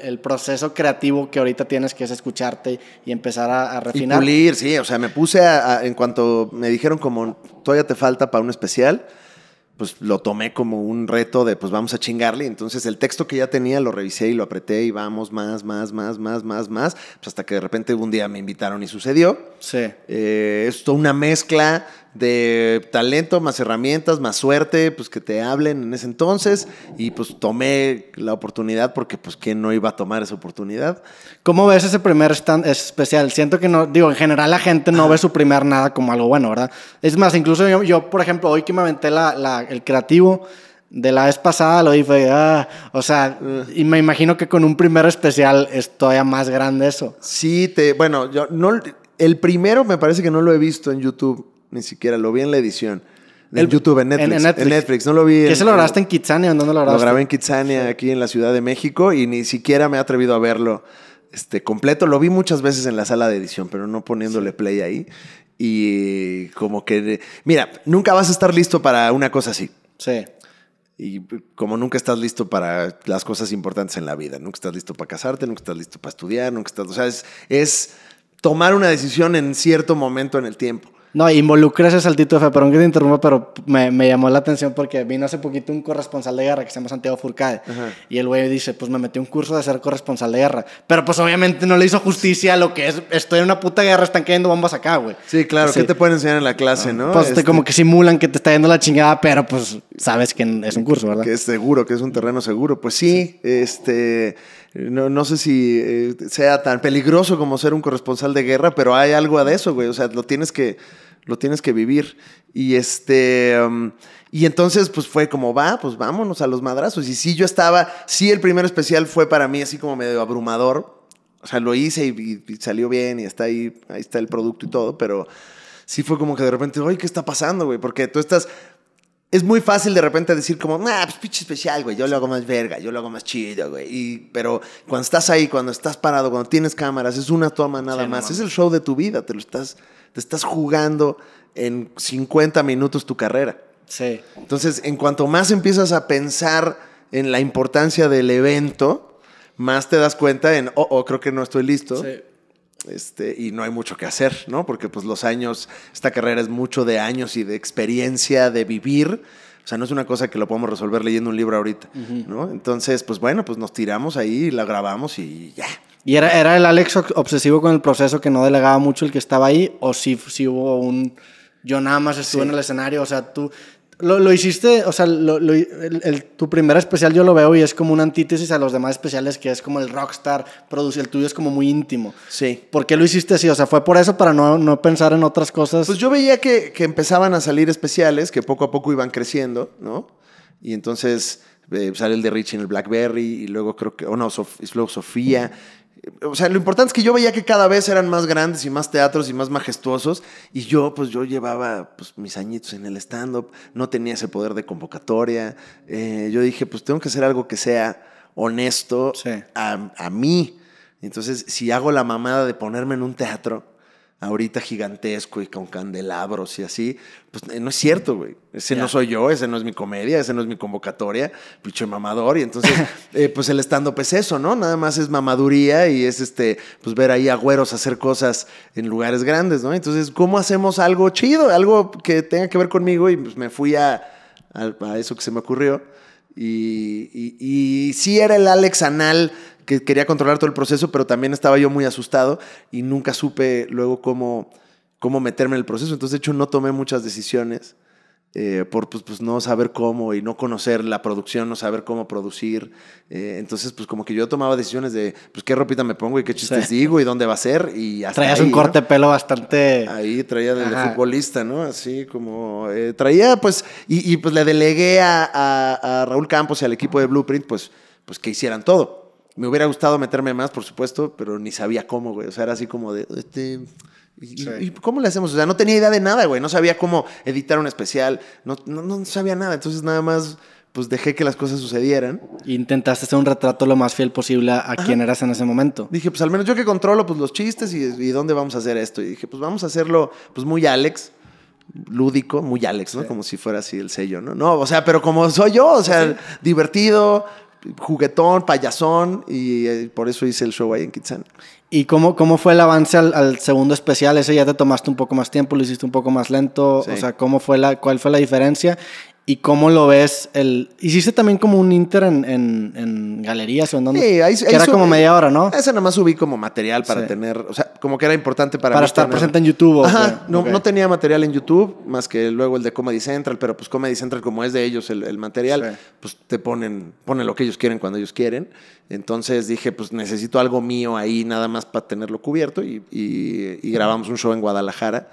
el, proceso creativo que ahorita tienes, que es escucharte y empezar a refinar. Y pulir, sí, o sea, me puse a, en cuanto me dijeron como todavía te falta para un especial, pues lo tomé como un reto de pues vamos a chingarle. Entonces el texto que ya tenía lo revisé y lo apreté y vamos más, más, más, más, más, más. Pues hasta que de repente un día me invitaron y sucedió. Sí. Eh, una mezcla de talento, más herramientas, más suerte, pues que te hablen en ese entonces y pues tomé la oportunidad porque pues quién no iba a tomar esa oportunidad. ¿Cómo ves ese primer stand especial? Siento que no, digo, en general la gente no ve su primer nada como algo bueno, ¿verdad? Es más, incluso yo, por ejemplo, hoy que me aventé la, el creativo, de la vez pasada lo dije ah, o sea, y me imagino que con un primer especial es todavía más grande eso. Sí, te, bueno, yo no, el primero me parece que no lo he visto en YouTube ni siquiera, lo vi en la edición. En YouTube, en Netflix, en, Netflix, No lo vi. ¿Qué se lo grabaste en Kitsania? o lo grabaste? Lo grabé en Kitsania, aquí en la Ciudad de México, y ni siquiera me he atrevido a verlo este, completo. Lo vi muchas veces en la sala de edición, pero no poniéndole play ahí. Y como que, mira, nunca vas a estar listo para una cosa así. Sí. Y como nunca estás listo para las cosas importantes en la vida, nunca estás listo para casarte, nunca estás listo para estudiar, nunca estás. O sea, es tomar una decisión en cierto momento en el tiempo. No, involucras a Saltito F, perdón que te interrumpa, pero me, llamó la atención porque vino hace poquito un corresponsal de guerra que se llama Santiago Furcade. Y el güey dice, pues me metí un curso de ser corresponsal de guerra. Pero pues obviamente no le hizo justicia a lo que es, estoy en una puta guerra, están cayendo bombas acá, güey. Sí, claro, ¿qué te pueden enseñar en la clase, ah. no? Pues este como que simulan que te está yendo la chingada, pero pues sabes que es un curso, ¿verdad? Que es seguro, que es un terreno seguro. Pues sí, este... No, sé si eh, sea tan peligroso como ser un corresponsal de guerra, pero hay algo de eso, güey. O sea, lo tienes que lo tienes que vivir. Y este, um, y entonces pues fue como, va, pues vámonos a los madrazos. Y sí, yo estaba, sí, el primer especial fue para mí así como medio abrumador. O sea, lo hice y, salió bien y está ahí, ahí está el producto y todo, pero sí fue como que de repente, oye, ¿qué está pasando, güey? Porque tú estás... Es muy fácil de repente decir como, nah, pues pinche especial, güey, yo lo hago más verga, yo lo hago más chido, güey. Y, pero cuando estás ahí, cuando estás parado, cuando tienes cámaras, es una toma nada más. es el show de tu vida, te lo estás te estás jugando en 50 minutos tu carrera. Sí. Entonces, en cuanto más empiezas a pensar en la importancia del evento, más te das cuenta en, oh, oh, creo que no estoy listo. Sí. Este, y no hay mucho que hacer, ¿no? Porque pues los años, esta carrera es mucho de años y de experiencia, de vivir. O sea, no es una cosa que lo podemos resolver leyendo un libro ahorita, ¿no? Entonces, pues bueno, pues nos tiramos ahí, la grabamos y ya. ¿Y era, era el Alex obsesivo con el proceso que no delegaba mucho el que estaba ahí? ¿O si, si hubo un... Yo nada más estuve en el escenario, o sea, tú... Lo, lo hiciste, o sea, tu primer especial yo lo veo y es como una antítesis a los demás especiales que es como el rockstar, produce, el tuyo es como muy íntimo. Sí. ¿Por qué lo hiciste así? O sea, fue por eso para no, no pensar en otras cosas. Pues yo veía que, que empezaban a salir especiales que poco a poco iban creciendo, ¿no? Y entonces... Eh, sale el de Rich en el Blackberry y luego creo que, O no, es luego Sofía o sea, lo importante es que yo veía que cada vez eran más grandes y más teatros y más majestuosos y yo, pues yo llevaba pues, mis añitos en el stand-up, no tenía ese poder de convocatoria, eh, yo dije, pues tengo que hacer algo que sea honesto a, a, mí. Entonces, si hago la mamada de ponerme en un teatro, ahorita gigantesco y con candelabros y así, pues eh, no es cierto, güey. Ese no soy yo, ese no es mi comedia, ese no es mi convocatoria, picho mamador. Y entonces, eh, pues el stand-up es eso, ¿no? Nada más es mamaduría y es este, pues ver ahí agüeros hacer cosas en lugares grandes, ¿no? Entonces, ¿cómo hacemos algo chido, algo que tenga que ver conmigo? Y pues me fui a, eso que se me ocurrió. Y, y, y, sí era el Alex Anal que quería controlar todo el proceso, pero también estaba yo muy asustado y nunca supe luego cómo, cómo meterme en el proceso. Entonces, de hecho, no tomé muchas decisiones eh, por pues, pues, no saber cómo y no conocer la producción, no saber cómo producir. Eh, entonces, pues como que yo tomaba decisiones de pues qué ropita me pongo y qué chistes digo y dónde va a ser. Y Traías un corte de pelo bastante. Ahí traía del futbolista, ¿no? Así como eh, traía, pues, y, pues le delegué a, a, a Raúl Campos y al equipo de Blueprint, pues, pues que hicieran todo. Me hubiera gustado meterme más, por supuesto, pero ni sabía cómo, güey. O sea, era así como de, este, ¿y, cómo le hacemos? O sea, no tenía idea de nada, güey. No sabía cómo editar un especial, no, no, sabía nada. Entonces nada más, pues dejé que las cosas sucedieran. Intentaste hacer un retrato lo más fiel posible a quien eras en ese momento. Dije, pues al menos yo que controlo pues, los chistes y, dónde vamos a hacer esto. Y dije, pues vamos a hacerlo pues muy Alex lúdico, muy Alex, ¿no? Como si fuera así el sello, ¿no? No, o sea, pero como soy yo, o sea, divertido, juguetón, payasón, y eh, por eso hice el show ahí en Kitsan. ¿Y cómo, cómo fue el avance al, segundo especial? Ese ya te tomaste un poco más tiempo, lo hiciste un poco más lento. O sea, ¿cómo fue la, ¿cuál fue la diferencia? ¿Y cómo lo ves? El, ¿Hiciste también como un inter en, en, galerías o en donde? Sí, ahí, que era como media hora, ¿no? Esa nada más subí como material para tener, o sea, como que era importante para... Para estar presente en YouTube. Ajá, No, no tenía material en YouTube, más que luego el de Comedy Central, pero pues Comedy Central como es de ellos el, el material, pues te ponen, ponen lo que ellos quieren cuando ellos quieren. Entonces dije, pues necesito algo mío ahí nada más para tenerlo cubierto y, y, grabamos un show en Guadalajara.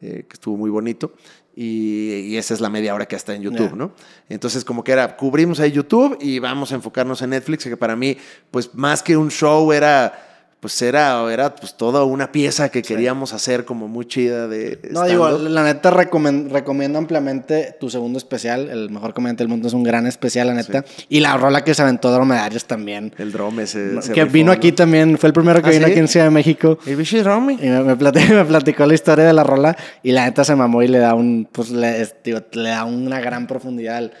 Eh, que estuvo muy bonito y, esa es la media hora que está en YouTube, ¿no? Entonces, como que era, cubrimos ahí YouTube y vamos a enfocarnos en Netflix, que para mí, pues más que un show era pues era, era pues toda una pieza que queríamos hacer como muy chida de... No, digo, la neta recomiendo ampliamente tu segundo especial, el mejor comediante del mundo, es un gran especial, la neta. Y la rola que se aventó Dromedarios también. El Drome ese. Que vino aquí también, fue el primero que ¿Ah, vino aquí en Ciudad de México. Y me, platicó, la historia de la rola y la neta se mamó y le da un, pues le, da una gran profundidad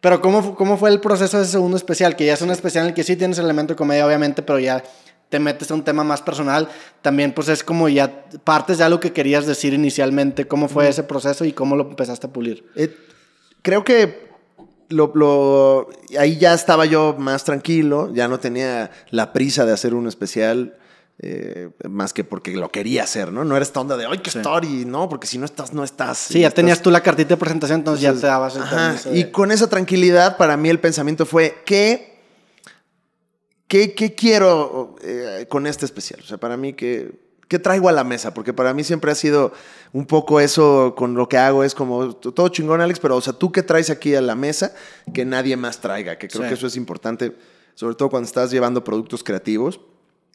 Pero ¿cómo, ¿cómo fue el proceso de ese segundo especial? Que ya es un especial en el que sí tienes el elemento de comedia, obviamente, pero ya te metes a un tema más personal, también pues es como ya partes de lo que querías decir inicialmente, cómo fue ese proceso y cómo lo empezaste a pulir. Eh, creo que lo, ahí ya estaba yo más tranquilo, ya no tenía la prisa de hacer un especial. Eh, más que porque lo quería hacer, ¿no? No era esta onda de, ¡ay, qué story! No, porque si no estás, no estás. Sí, ya tenías tú la cartita de presentación, entonces, ya te dabas el ajá, Y con esa tranquilidad, para mí el pensamiento fue, ¿qué ¿Qué, quiero eh, con este especial? O sea, para mí, ¿qué, ¿qué traigo a la mesa? Porque para mí siempre ha sido un poco eso con lo que hago, es como todo chingón, Alex, pero o sea, tú qué traes aquí a la mesa que nadie más traiga, que creo que eso es importante, sobre todo cuando estás llevando productos creativos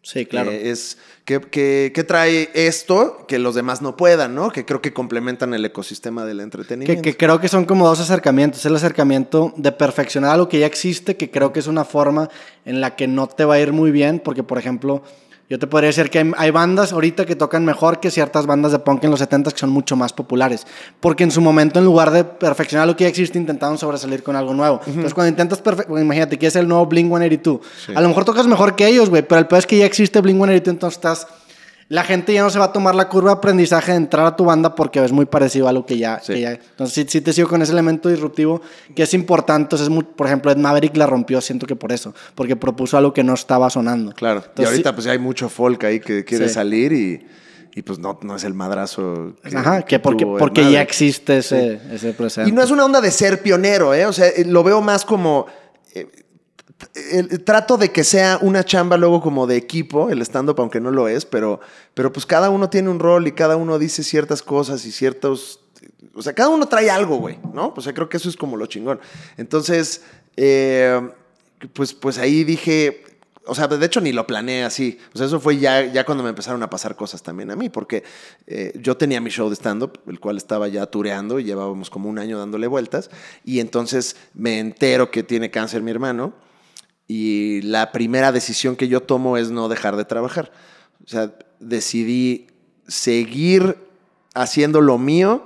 Sí, claro. Eh, es que trae esto que los demás no puedan, ¿no? Que creo que complementan el ecosistema del entretenimiento. Que, que, creo que son como dos acercamientos. El acercamiento de perfeccionar algo que ya existe, que creo que es una forma en la que no te va a ir muy bien, porque por ejemplo yo te podría decir que hay, bandas ahorita que tocan mejor que ciertas bandas de punk en los 70s que son mucho más populares. Porque en su momento, en lugar de perfeccionar lo que ya existe, intentaron sobresalir con algo nuevo. Entonces, cuando intentas, imagínate, que es el nuevo Blink 182. A lo mejor tocas mejor que ellos, güey, pero el peor es que ya existe Blink 182, entonces estás la gente ya no se va a tomar la curva de aprendizaje de entrar a tu banda porque es muy parecido a lo que ya. entonces, sí, te sigo con ese elemento disruptivo que es importante. por ejemplo, Ed Maverick la rompió, siento que por eso, porque propuso algo que no estaba sonando. Claro. y ahorita, pues hay mucho folk ahí que quiere salir y pues no, no es el madrazo. Que, Ajá, porque, porque ya existe ese, Y no es una onda de ser pionero, ¿eh? O sea, eh, lo veo más como. Eh, el, trato de que sea una chamba luego como de equipo, el stand-up, aunque no lo es, pero, pero pues cada uno tiene un rol y cada uno dice ciertas cosas y ciertos... O sea, cada uno trae algo, güey, ¿no? O sea, creo que eso es como lo chingón. Entonces, eh, pues, pues ahí dije, o sea, de hecho ni lo planeé así. O sea, eso fue ya, ya cuando me empezaron a pasar cosas también a mí, porque eh, yo tenía mi show de stand-up, el cual estaba ya tureando y llevábamos como un año dándole vueltas. Y entonces me entero que tiene cáncer mi hermano y la primera decisión que yo tomo es no dejar de trabajar. O sea, decidí seguir haciendo lo mío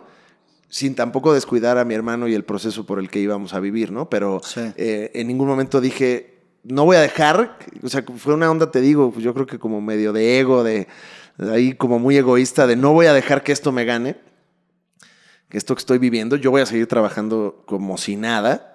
sin tampoco descuidar a mi hermano y el proceso por el que íbamos a vivir, ¿no? Pero eh, en ningún momento dije, no voy a dejar, o sea, fue una onda, te digo, pues yo creo que como medio de ego, de, de ahí como muy egoísta, de no voy a dejar que esto me gane, que esto que estoy viviendo, yo voy a seguir trabajando como si nada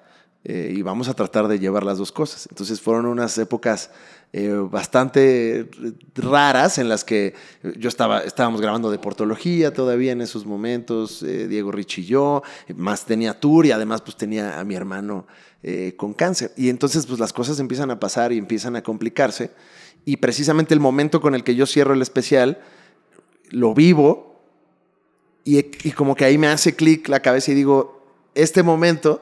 eh, y vamos a tratar de llevar las dos cosas. Entonces fueron unas épocas eh, bastante raras en las que yo estaba, estábamos grabando deportología todavía en esos momentos, eh, Diego Rich y yo, más tenía tour y además pues tenía a mi hermano con cáncer. Y entonces pues las cosas empiezan a pasar y empiezan a complicarse y precisamente el momento con el que yo cierro el especial, lo vivo y como que ahí me hace clic la cabeza y digo, este momento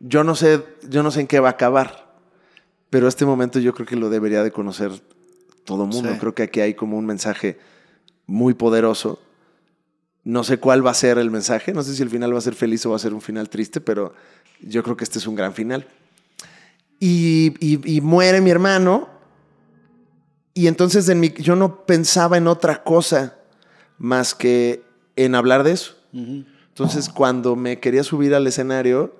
yo no sé, yo no sé en qué va a acabar, pero este momento yo creo que lo debería de conocer todo el mundo. Creo que aquí hay como un mensaje muy poderoso. No sé cuál va a ser el mensaje, no sé si el final va a ser feliz o va a ser un final triste, pero yo creo que este es un gran final. Y, muere mi hermano, y entonces yo no pensaba en otra cosa más que en hablar de eso. Entonces, cuando me quería subir al escenario,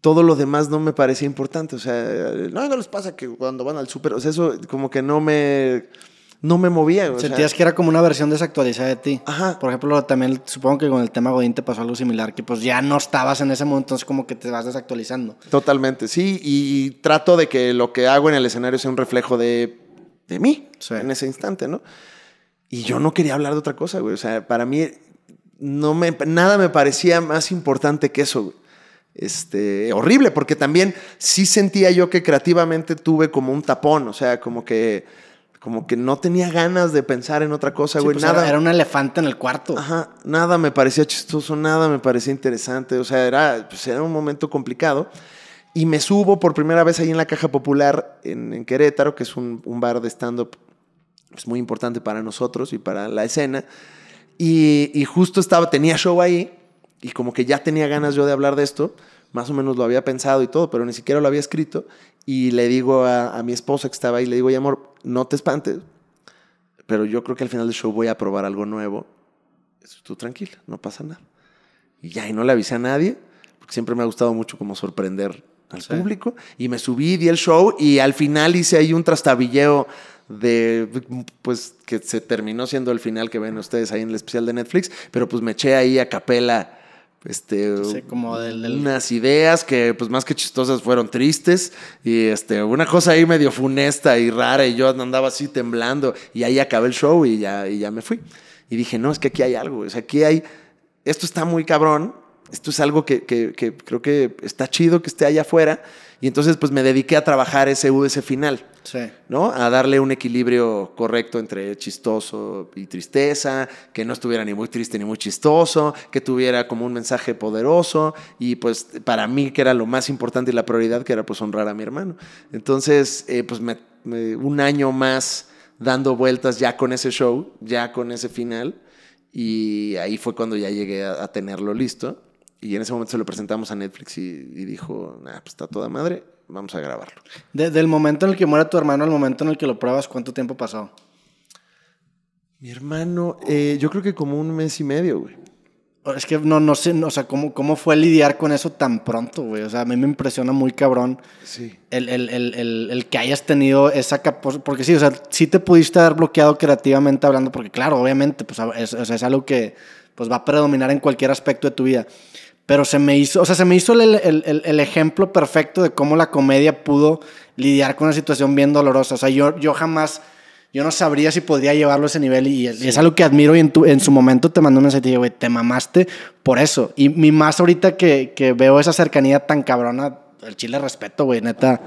todo lo demás no me parecía importante. O sea, no, no les pasa que cuando van al súper, o sea, eso como que no me, no me movía. Sentías que era como una versión desactualizada de ti. Ajá. Por ejemplo, también supongo que con el tema Godín te pasó algo similar, que pues ya no estabas en ese momento, entonces como que te vas desactualizando. Totalmente, sí. Y trato de que lo que hago en el escenario sea un reflejo de, mí en ese instante, ¿no? Y yo no quería hablar de otra cosa, güey. O sea, para mí no nada me parecía más importante que eso, este, horrible, porque también sí sentía yo que creativamente tuve como un tapón, o sea, como que, como que no tenía ganas de pensar en otra cosa, güey, pues nada. Era, un elefante en el cuarto. Ajá, nada me parecía chistoso, nada me parecía interesante, o sea, era, pues un momento complicado. Y me subo por primera vez ahí en la Caja Popular en, Querétaro, que es un, bar de stand-up pues, muy importante para nosotros y para la escena. Y, y justo estaba, tenía show ahí y como que ya tenía ganas yo de hablar de esto, más o menos lo había pensado y todo, pero ni siquiera lo había escrito. Y le digo a, mi esposa que estaba ahí, le digo, oye amor, no te espantes, pero yo creo que al final del show voy a probar algo nuevo. Tú tranquila, no pasa nada. Y ya, y no le avisé a nadie, porque siempre me ha gustado mucho como sorprender al público. Y me subí, di el show y al final hice ahí un trastabilleo de, pues, que se terminó siendo el final que ven ustedes ahí en el especial de Netflix, pero pues me eché ahí a capela este, como unas ideas que pues más que chistosas fueron tristes y este, una cosa ahí medio funesta y rara y yo andaba así temblando y ahí acabé el show y ya, y ya me fui. Y dije, no, es que aquí hay algo, o sea, aquí hay, esto está muy cabrón, esto es algo que, que, que creo que está chido que esté allá afuera y entonces pues me dediqué a trabajar ese ese final, sí. ¿no? A darle un equilibrio correcto entre chistoso y tristeza, que no estuviera ni muy triste ni muy chistoso, que tuviera como un mensaje poderoso y pues para mí que era lo más importante y la prioridad que era pues honrar a mi hermano. Entonces eh, pues un año más dando vueltas ya con ese show, ya con ese final y ahí fue cuando ya llegué a tenerlo listo y en ese momento se lo presentamos a Netflix y, dijo, pues está toda madre, vamos a grabarlo. del momento en el que muere tu hermano al momento en el que lo pruebas, ¿cuánto tiempo pasó? Mi hermano, eh, yo creo que como un mes y medio, güey. Es que no, no sé, o sea, ¿cómo, ¿cómo fue lidiar con eso tan pronto, güey? O sea, a mí me impresiona muy cabrón sí. el, que hayas tenido esa capacidad. Porque sí, o sea, sí te pudiste haber bloqueado creativamente hablando, porque claro, obviamente, pues es, algo que pues, va a predominar en cualquier aspecto de tu vida pero se me hizo, o sea, se me hizo el, ejemplo perfecto de cómo la comedia pudo lidiar con una situación bien dolorosa. O sea, yo, yo jamás, yo no sabría si podría llevarlo a ese nivel y, es algo que admiro y en, tu, en su momento te mandó un mensaje te güey, te mamaste por eso. Y mi más ahorita que, que veo esa cercanía tan cabrona, el chile respeto, güey, neta.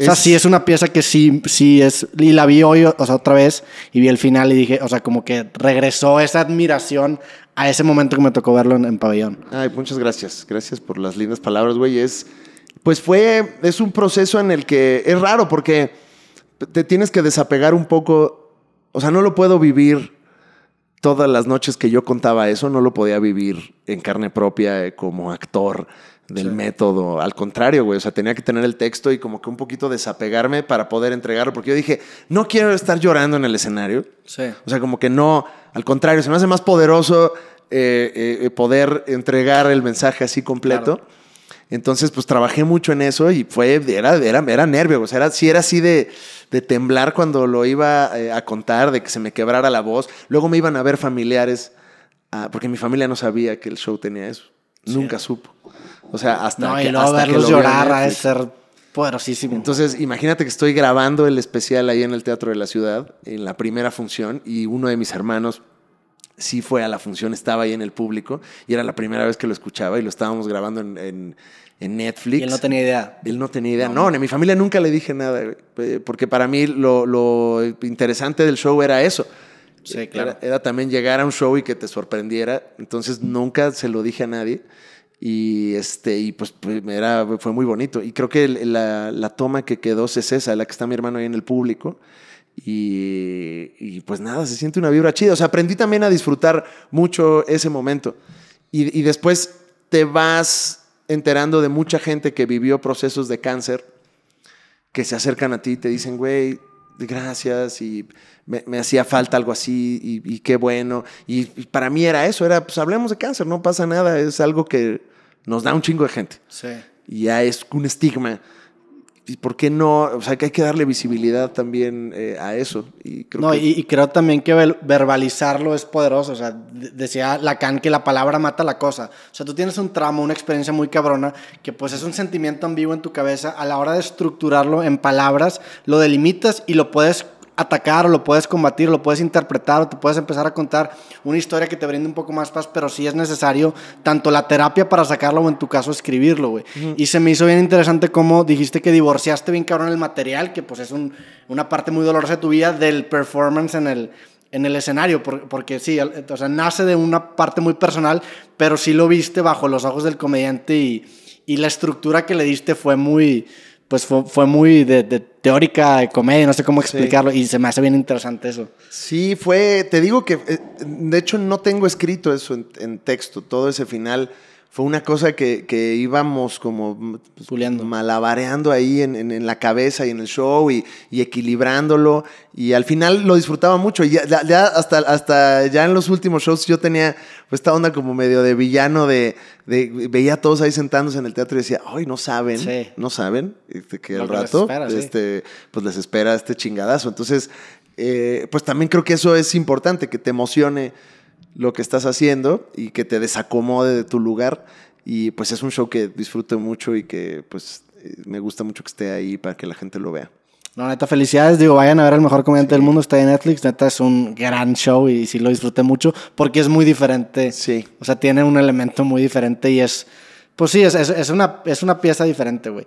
O sea, sí es una pieza que sí, sí es. Y la vi hoy, o sea, otra vez, y vi el final y dije, o sea, como que regresó esa admiración a ese momento que me tocó verlo en, pabellón. Ay, muchas gracias. Gracias por las lindas palabras, güey. Es. Pues fue. Es un proceso en el que. Es raro porque te tienes que desapegar un poco. O sea, no lo puedo vivir todas las noches que yo contaba eso, no lo podía vivir en carne propia eh, como actor del método. Al contrario, güey. O sea, tenía que tener el texto y como que un poquito desapegarme para poder entregarlo. Porque yo dije, no quiero estar llorando en el escenario. O sea, como que no. Al contrario, se me hace más poderoso eh, eh, eh, poder entregar el mensaje así completo. Entonces, pues trabajé mucho en eso y fue, era, era, era nervio, o sea, era, sí era así de, de temblar cuando lo iba a contar, de que se me quebrara la voz. Luego me iban a ver familiares, ah, porque mi familia no sabía que el show tenía eso, nunca supo. O sea, hasta no, que, y verlos llorar Es ser poderosísimo. Entonces, imagínate que estoy grabando el especial ahí en el Teatro de la Ciudad, en la primera función, y uno de mis hermanos sí fue a la función, estaba ahí en el público, y era la primera vez que lo escuchaba y lo estábamos grabando en, en, Netflix. Y él no tenía idea. Él no tenía idea. No, en mi familia nunca le dije nada, eh, porque para mí lo, lo interesante del show era eso. Sí, claro. era también llegar a un show y que te sorprendiera. Entonces, nunca se lo dije a nadie. Y, este, y pues, pues fue muy bonito. Y creo que la, la toma que quedó es esa, la que está mi hermano ahí en el público. Y, y, pues nada, se siente una vibra chida. O sea, aprendí también a disfrutar mucho ese momento. Y, y, después te vas enterando de mucha gente que vivió procesos de cáncer, que se acercan a ti y te dicen, güey, gracias. Y me, hacía falta algo así y, qué bueno. Y, para mí era eso, era pues hablemos de cáncer, no pasa nada, es algo que nos da un chingo de gente. Sí. Y ya es un estigma. ¿Y por qué no? O sea, que hay que darle visibilidad también eh, a eso. Y creo no, y, creo también que verbalizarlo es poderoso. O sea, decía Lacan que la palabra mata la cosa. O sea, tú tienes un tramo, una experiencia muy cabrona, que pues es un sentimiento vivo en tu cabeza. A la hora de estructurarlo en palabras, lo delimitas y lo puedes atacar o lo puedes combatir, lo puedes interpretar o te puedes empezar a contar una historia que te brinde un poco más paz, pero sí es necesario tanto la terapia para sacarlo o en tu caso escribirlo, güey. Y se me hizo bien interesante cómo dijiste que divorciaste bien cabrón el material, que pues es una parte muy dolorosa de tu vida, del performance en el, en el escenario, porque sí, o sea, nace de una parte muy personal, pero sí lo viste bajo los ojos del comediante y la estructura que le diste fue muy pues fue, muy de, teórica de comedia, no sé cómo explicarlo, y se me hace bien interesante eso. Sí, fue, te digo que, eh, de hecho no tengo escrito eso en texto, todo ese final fue una cosa que, íbamos como malabareando ahí en, la cabeza y en el show y, equilibrándolo. Y al final lo disfrutaba mucho. Y ya, hasta, hasta ya en los últimos shows yo tenía pues, esta onda como medio de villano de, veía a todos ahí sentándose en el teatro y decía, ay, no saben, no saben, este, que al rato este, pues les espera este chingadazo. Entonces, eh, pues también creo que eso es importante, que te emocione lo que estás haciendo y que te desacomode de tu lugar. Y pues es un show que disfruto mucho y que pues eh, me gusta mucho que esté ahí para que la gente lo vea. No, neta, felicidades. Digo, vayan a ver el mejor comediante del mundo. Está en Netflix. Neta, es un gran show y sí lo disfruté mucho porque es muy diferente. Sí. O sea, tiene un elemento muy diferente y es. Pues sí, es, es, una, es una pieza diferente, güey.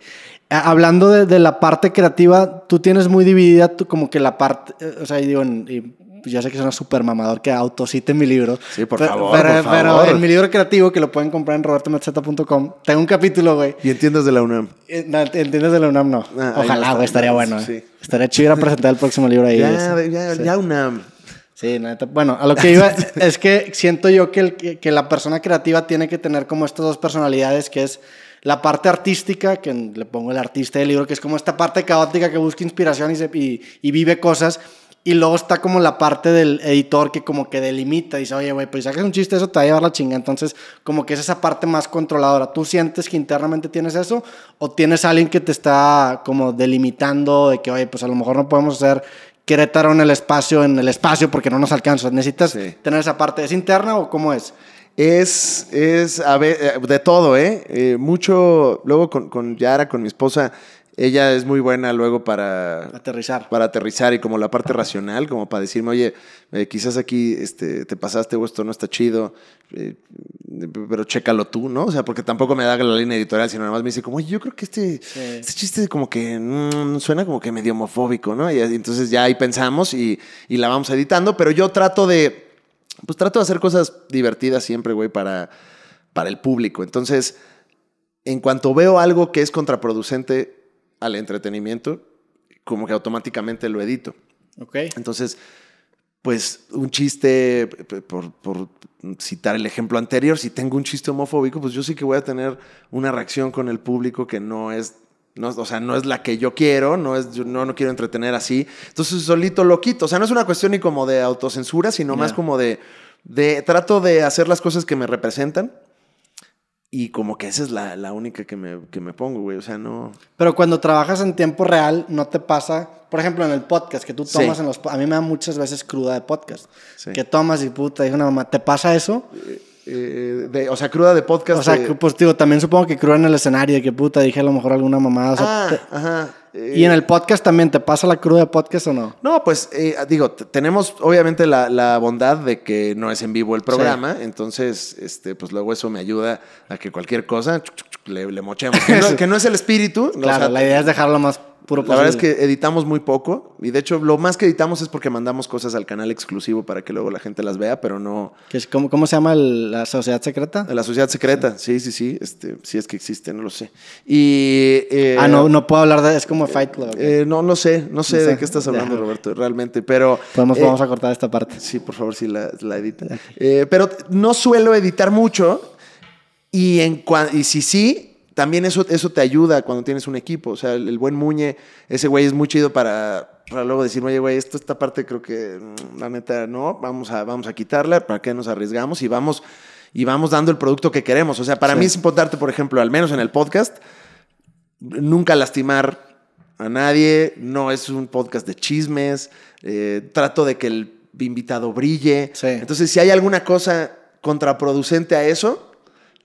Hablando de, la parte creativa, tú tienes muy dividida tú, como que la parte. Eh, o sea, digo, en, pues ya sé que suena súper mamador que autocite mi libro. Sí, por favor. Pero, en mi libro creativo, que lo pueden comprar en robertomacheta.com, tengo un capítulo, güey. ¿Y entiendes de la UNAM? Eh, entiendes de la UNAM, no. Ah, Ojalá, güey, estaría bueno. Sí. Eh. Estaría chido ir a presentar el próximo libro ahí. ya, ya, ya UNAM. Sí, Bueno, a lo que iba es que siento yo que, el, que, la persona creativa tiene que tener como estas dos personalidades, que es la parte artística, que le pongo el artista del libro, que es como esta parte caótica que busca inspiración y, se, y, y vive cosas y luego está como la parte del editor que como que delimita, dice, oye, güey, pues si haces un chiste, eso te va a llevar la chinga. Entonces, como que es esa parte más controladora. ¿Tú sientes que internamente tienes eso? ¿O tienes alguien que te está como delimitando de que, oye, pues a lo mejor no podemos hacer Querétaro en el espacio, en el espacio, porque no nos alcanza? ¿Necesitas tener esa parte? ¿Es interna o cómo es? Es, es a ver, eh, de todo, ¿eh? ¿eh? mucho, luego con, con Yara, con mi esposa, ella es muy buena luego para aterrizar. Para aterrizar y como la parte racional, como para decirme, oye, eh, quizás aquí este, te pasaste o esto no está chido, eh, pero chécalo tú, ¿no? O sea, porque tampoco me da la línea editorial, sino nada más me dice, como, oye, yo creo que este, este chiste como que mm, suena como que medio homofóbico, ¿no? Y, entonces ya ahí pensamos y, la vamos editando, pero yo trato de, pues trato de hacer cosas divertidas siempre, güey, para, para el público. Entonces, en cuanto veo algo que es contraproducente, al entretenimiento, como que automáticamente lo edito. Ok. Entonces, pues un chiste, por, por, citar el ejemplo anterior, si tengo un chiste homofóbico, pues yo sí que voy a tener una reacción con el público que no es, no, o sea, no es la que yo quiero, no, es, no, no quiero entretener así. Entonces solito lo quito. O sea, no es una cuestión ni como de autocensura, sino más como de, de, trato de hacer las cosas que me representan y como que esa es la, única que me, pongo, güey. O sea, no. Pero cuando trabajas en tiempo real, no te pasa. Por ejemplo, en el podcast que tú tomas en los. A mí me da muchas veces cruda de podcast. Sí. Que tomas y puta, dije una mamá, ¿te pasa eso? Eh, eh, o sea, cruda de podcast. O sea, pues digo, también supongo que cruda en el escenario, que puta, dije a lo mejor alguna mamada. Ah, ajá. Eh, ¿Y en el podcast también te pasa la cruda de podcast o no? No, pues eh, digo, tenemos obviamente la, bondad de que no es en vivo el programa, entonces, este, pues luego eso me ayuda a que cualquier cosa le, mochemos. Que no, es el espíritu. Claro, la idea es dejarlo más la verdad es que editamos muy poco y de hecho lo más que editamos es porque mandamos cosas al canal exclusivo para que luego la gente las vea, pero no... ¿Cómo, cómo se llama la sociedad secreta? La sociedad secreta, sí, sí, sí, este, si es que existe, no lo sé. Y, eh, ah, no, no puedo hablar de... Es como Fight Club. Eh, no, no sé, no sé de qué estás hablando, Roberto, realmente, pero... Podemos, eh, vamos a cortar esta parte. Sí, por favor, sí, la, edita. pero no suelo editar mucho y, en, y si sí, también eso, eso te ayuda cuando tienes un equipo. O sea, el, buen Muñe, ese güey es muy chido para, luego decir, oye, güey, esto, esta parte creo que mm, la neta no, vamos a, vamos a quitarla, ¿para qué nos arriesgamos? Y vamos, y vamos dando el producto que queremos. O sea, para mí es importante, por ejemplo, al menos en el podcast, nunca lastimar a nadie, no es un podcast de chismes, eh, trato de que el invitado brille. Entonces, si hay alguna cosa contraproducente a eso,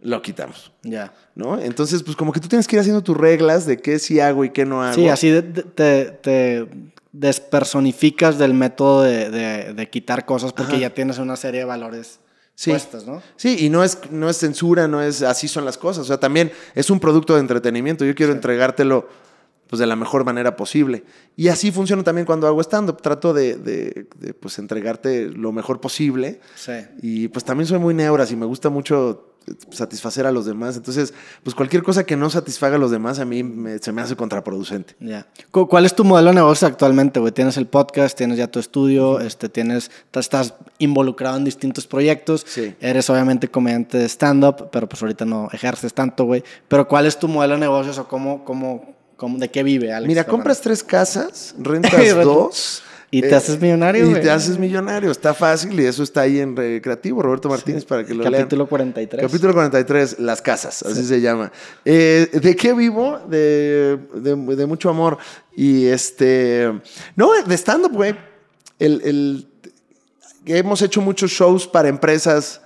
lo quitamos. Ya. ¿no? Entonces, pues como que tú tienes que ir haciendo tus reglas de qué sí hago y qué no hago. Sí, así te, despersonificas del método de, quitar cosas porque ya tienes una serie de valores. puestos, ¿no? Sí, y no es, no es censura, no es así son las cosas. O sea, también es un producto de entretenimiento. Yo quiero entregártelo pues, de la mejor manera posible. Y así funciona también cuando hago stand-up. Trato de, pues, entregarte lo mejor posible. Sí. Y pues también soy muy neuras y me gusta mucho satisfacer a los demás. Entonces, pues cualquier cosa que no satisfaga a los demás a mí se me hace contraproducente. Ya. ¿Cuál es tu modelo de negocio actualmente, güey? Tienes el podcast, tienes ya tu estudio, este, tienes, estás involucrado en distintos proyectos. Sí. Eres obviamente comediante de stand-up, pero pues ahorita no ejerces tanto, güey. Pero ¿cuál es tu modelo de negocios o cómo, cómo, de qué vive Alex? Mira, compras tres casas, rentas dos y te haces eh, millonario, Y te haces millonario. Está fácil y eso está ahí en Recreativo, Roberto Martínez, para que lo Capítulo Capítulo 43. Capítulo 43, Las Casas, así se llama. Eh, ¿De qué vivo? De, mucho amor. Y este. No, de stand-up, güey. El, hemos hecho muchos shows para empresas,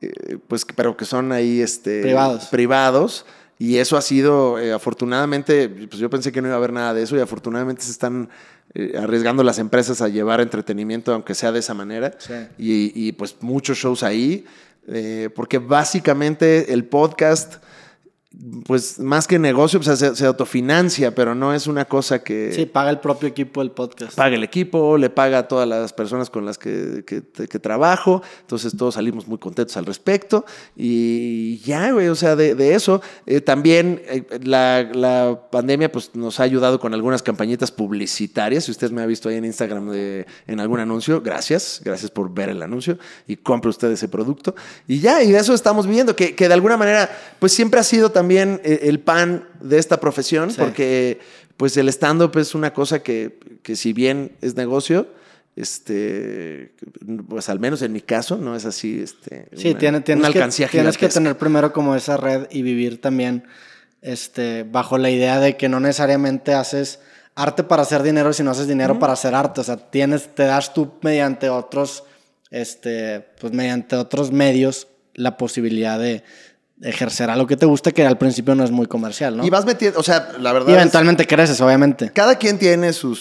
eh, pues, pero que son ahí este, privados. privados y eso ha sido, eh, afortunadamente, pues yo pensé que no iba a haber nada de eso y afortunadamente se están eh, arriesgando las empresas a llevar entretenimiento, aunque sea de esa manera. Y, pues muchos shows ahí, eh, porque básicamente el podcast pues más que negocio, pues, se, se, autofinancia, pero no es una cosa que... Sí, paga el propio equipo el podcast. Paga el equipo, le paga a todas las personas con las que, que, trabajo, entonces todos salimos muy contentos al respecto y ya, güey, o sea, de, de eso. Eh, también eh, la, la, pandemia pues, nos ha ayudado con algunas campañitas publicitarias, si usted me ha visto ahí en Instagram de, en algún anuncio, gracias, gracias por ver el anuncio y compre usted ese producto. Y ya, y de eso estamos viendo que, que de alguna manera, pues siempre ha sido también eh, el pan de esta profesión, porque pues el stand-up es una cosa que, si bien es negocio, este, pues al menos en mi caso, no es así, este, sí, tiene, tienes, que, tienes que tener primero como esa red y vivir también este, bajo la idea de que no necesariamente haces arte para hacer dinero, sino haces dinero para hacer arte. O sea, tienes, te das tú mediante otros, este, pues mediante otros medios la posibilidad de, ejercerá lo que te guste, que al principio no es muy comercial, ¿no? Y vas metiendo, o sea, la verdad. Y eventualmente creces, obviamente. Cada quien tiene su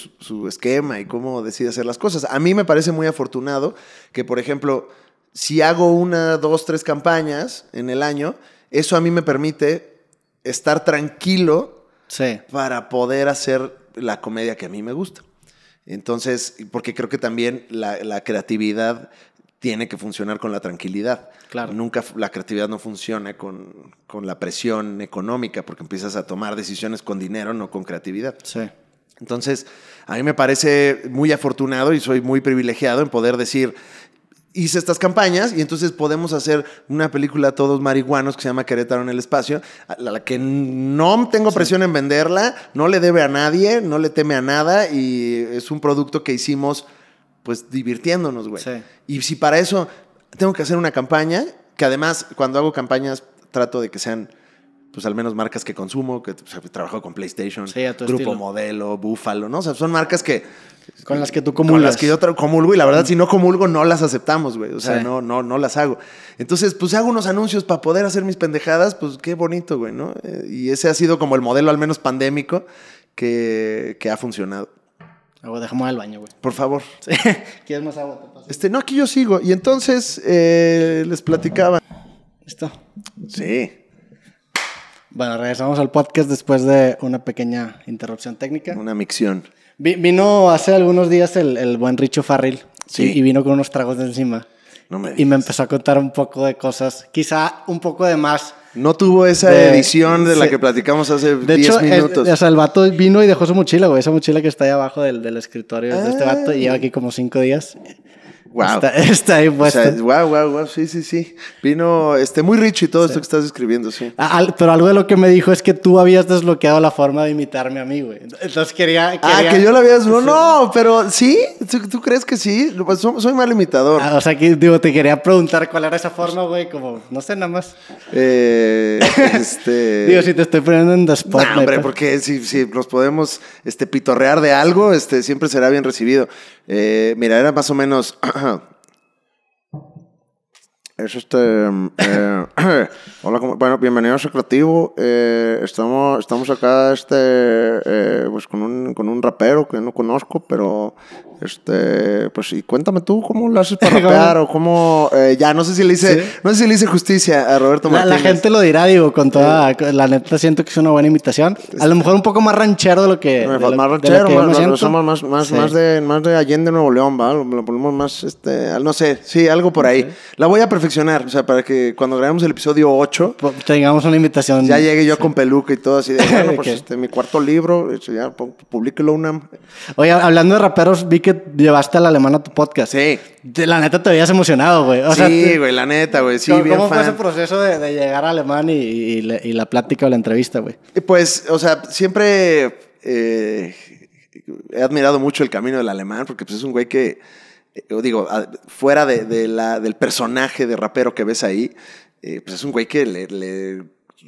esquema y cómo decide hacer las cosas. A mí me parece muy afortunado que, por ejemplo, si hago una, dos, tres campañas en el año, eso a mí me permite estar tranquilo para poder hacer la comedia que a mí me gusta. Entonces, porque creo que también la, la creatividad tiene que funcionar con la tranquilidad. Claro. Nunca la creatividad no funciona con, la presión económica porque empiezas a tomar decisiones con dinero, no con creatividad. Sí. Entonces, a mí me parece muy afortunado y soy muy privilegiado en poder decir, hice estas campañas y entonces podemos hacer una película todos marihuanos que se llama Querétaro en el espacio, a la que no tengo presión en venderla, no le debe a nadie, no le teme a nada y es un producto que hicimos pues divirtiéndonos, güey. Y si para eso tengo que hacer una campaña, que además cuando hago campañas trato de que sean pues al menos marcas que consumo, que trabajo con PlayStation, Grupo Modelo, Búfalo, ¿no? O sea, son marcas que... Con las que tú comulgas. Con las que yo comulgo y la verdad, si no comulgo, no las aceptamos, güey. O sea, no, no, no las hago. Entonces, pues hago unos anuncios para poder hacer mis pendejadas, pues qué bonito, güey, ¿no? Eh, y ese ha sido como el modelo al menos pandémico que, que ha funcionado dejamos al baño, güey. Por favor. ¿Quieres más agua? este, no, aquí yo sigo. Y entonces eh, les platicaba. ¿Listo? Sí. Bueno, regresamos al podcast después de una pequeña interrupción técnica. Una micción. vino hace algunos días el, buen Richo Farril. Sí. Y, vino con unos tragos de encima. No me Y me empezó a contar un poco de cosas, quizá un poco de más no tuvo esa edición de la que platicamos hace 10 minutos. De o sea, el vato vino y dejó su mochila, güey. Esa mochila que está ahí abajo del, del escritorio de este ah. vato y lleva aquí como 5 días. Wow. Está, ahí O sea, wow, wow, wow. Sí, sí, sí. Vino este, muy rico y todo esto que estás escribiendo, sí. Ah, pero algo de lo que me dijo es que tú habías desbloqueado la forma de imitarme a mí, güey. Entonces quería. Ah, que yo la había. No, no, pero sí. ¿Tú, crees que sí? Pues, soy mal imitador. Ah, o sea, que digo, te quería preguntar cuál era esa forma, güey. Como, no sé, nada más. Eh, este. digo, si te estoy poniendo en despot. No, hombre, porque si, si nos podemos este, pitorrear de algo, este, siempre será bien recibido. Eh, mira, era más o menos. Es este. Mm, eh, hola, bueno, bienvenidos a Creativo. Eh, estamos, estamos acá este, eh, pues con, un, con un rapero que no conozco, pero este, pues y cuéntame tú cómo lo haces para rapear o cómo eh, ya no sé si le hice, no si le hice justicia a Roberto la, La gente lo dirá, digo, con toda la neta siento que es una buena invitación A lo mejor un poco más ranchero de lo que más ranchero, más, más, de Allende Nuevo León, vale lo, ponemos más este, no sé, sí, algo por ahí. La voy a perfeccionar, o sea, para que cuando grabemos el episodio 8 pues, tengamos una invitación. Ya llegué yo con peluca y todo así de, bueno, pues este, mi cuarto libro, ya publíquelo una. Oye, hablando de raperos, vi que llevaste al alemán a tu podcast. Sí. La neta te habías emocionado, güey. sí, güey, la neta, güey. Sí, ¿Cómo, bien ¿cómo fue ese proceso de, llegar a alemán y, la, plática o la entrevista, güey? Pues, o sea, siempre eh, he admirado mucho el camino del alemán porque pues, es un güey que, eh, digo, fuera de, la, del personaje de rapero que ves ahí, eh, pues es un güey que le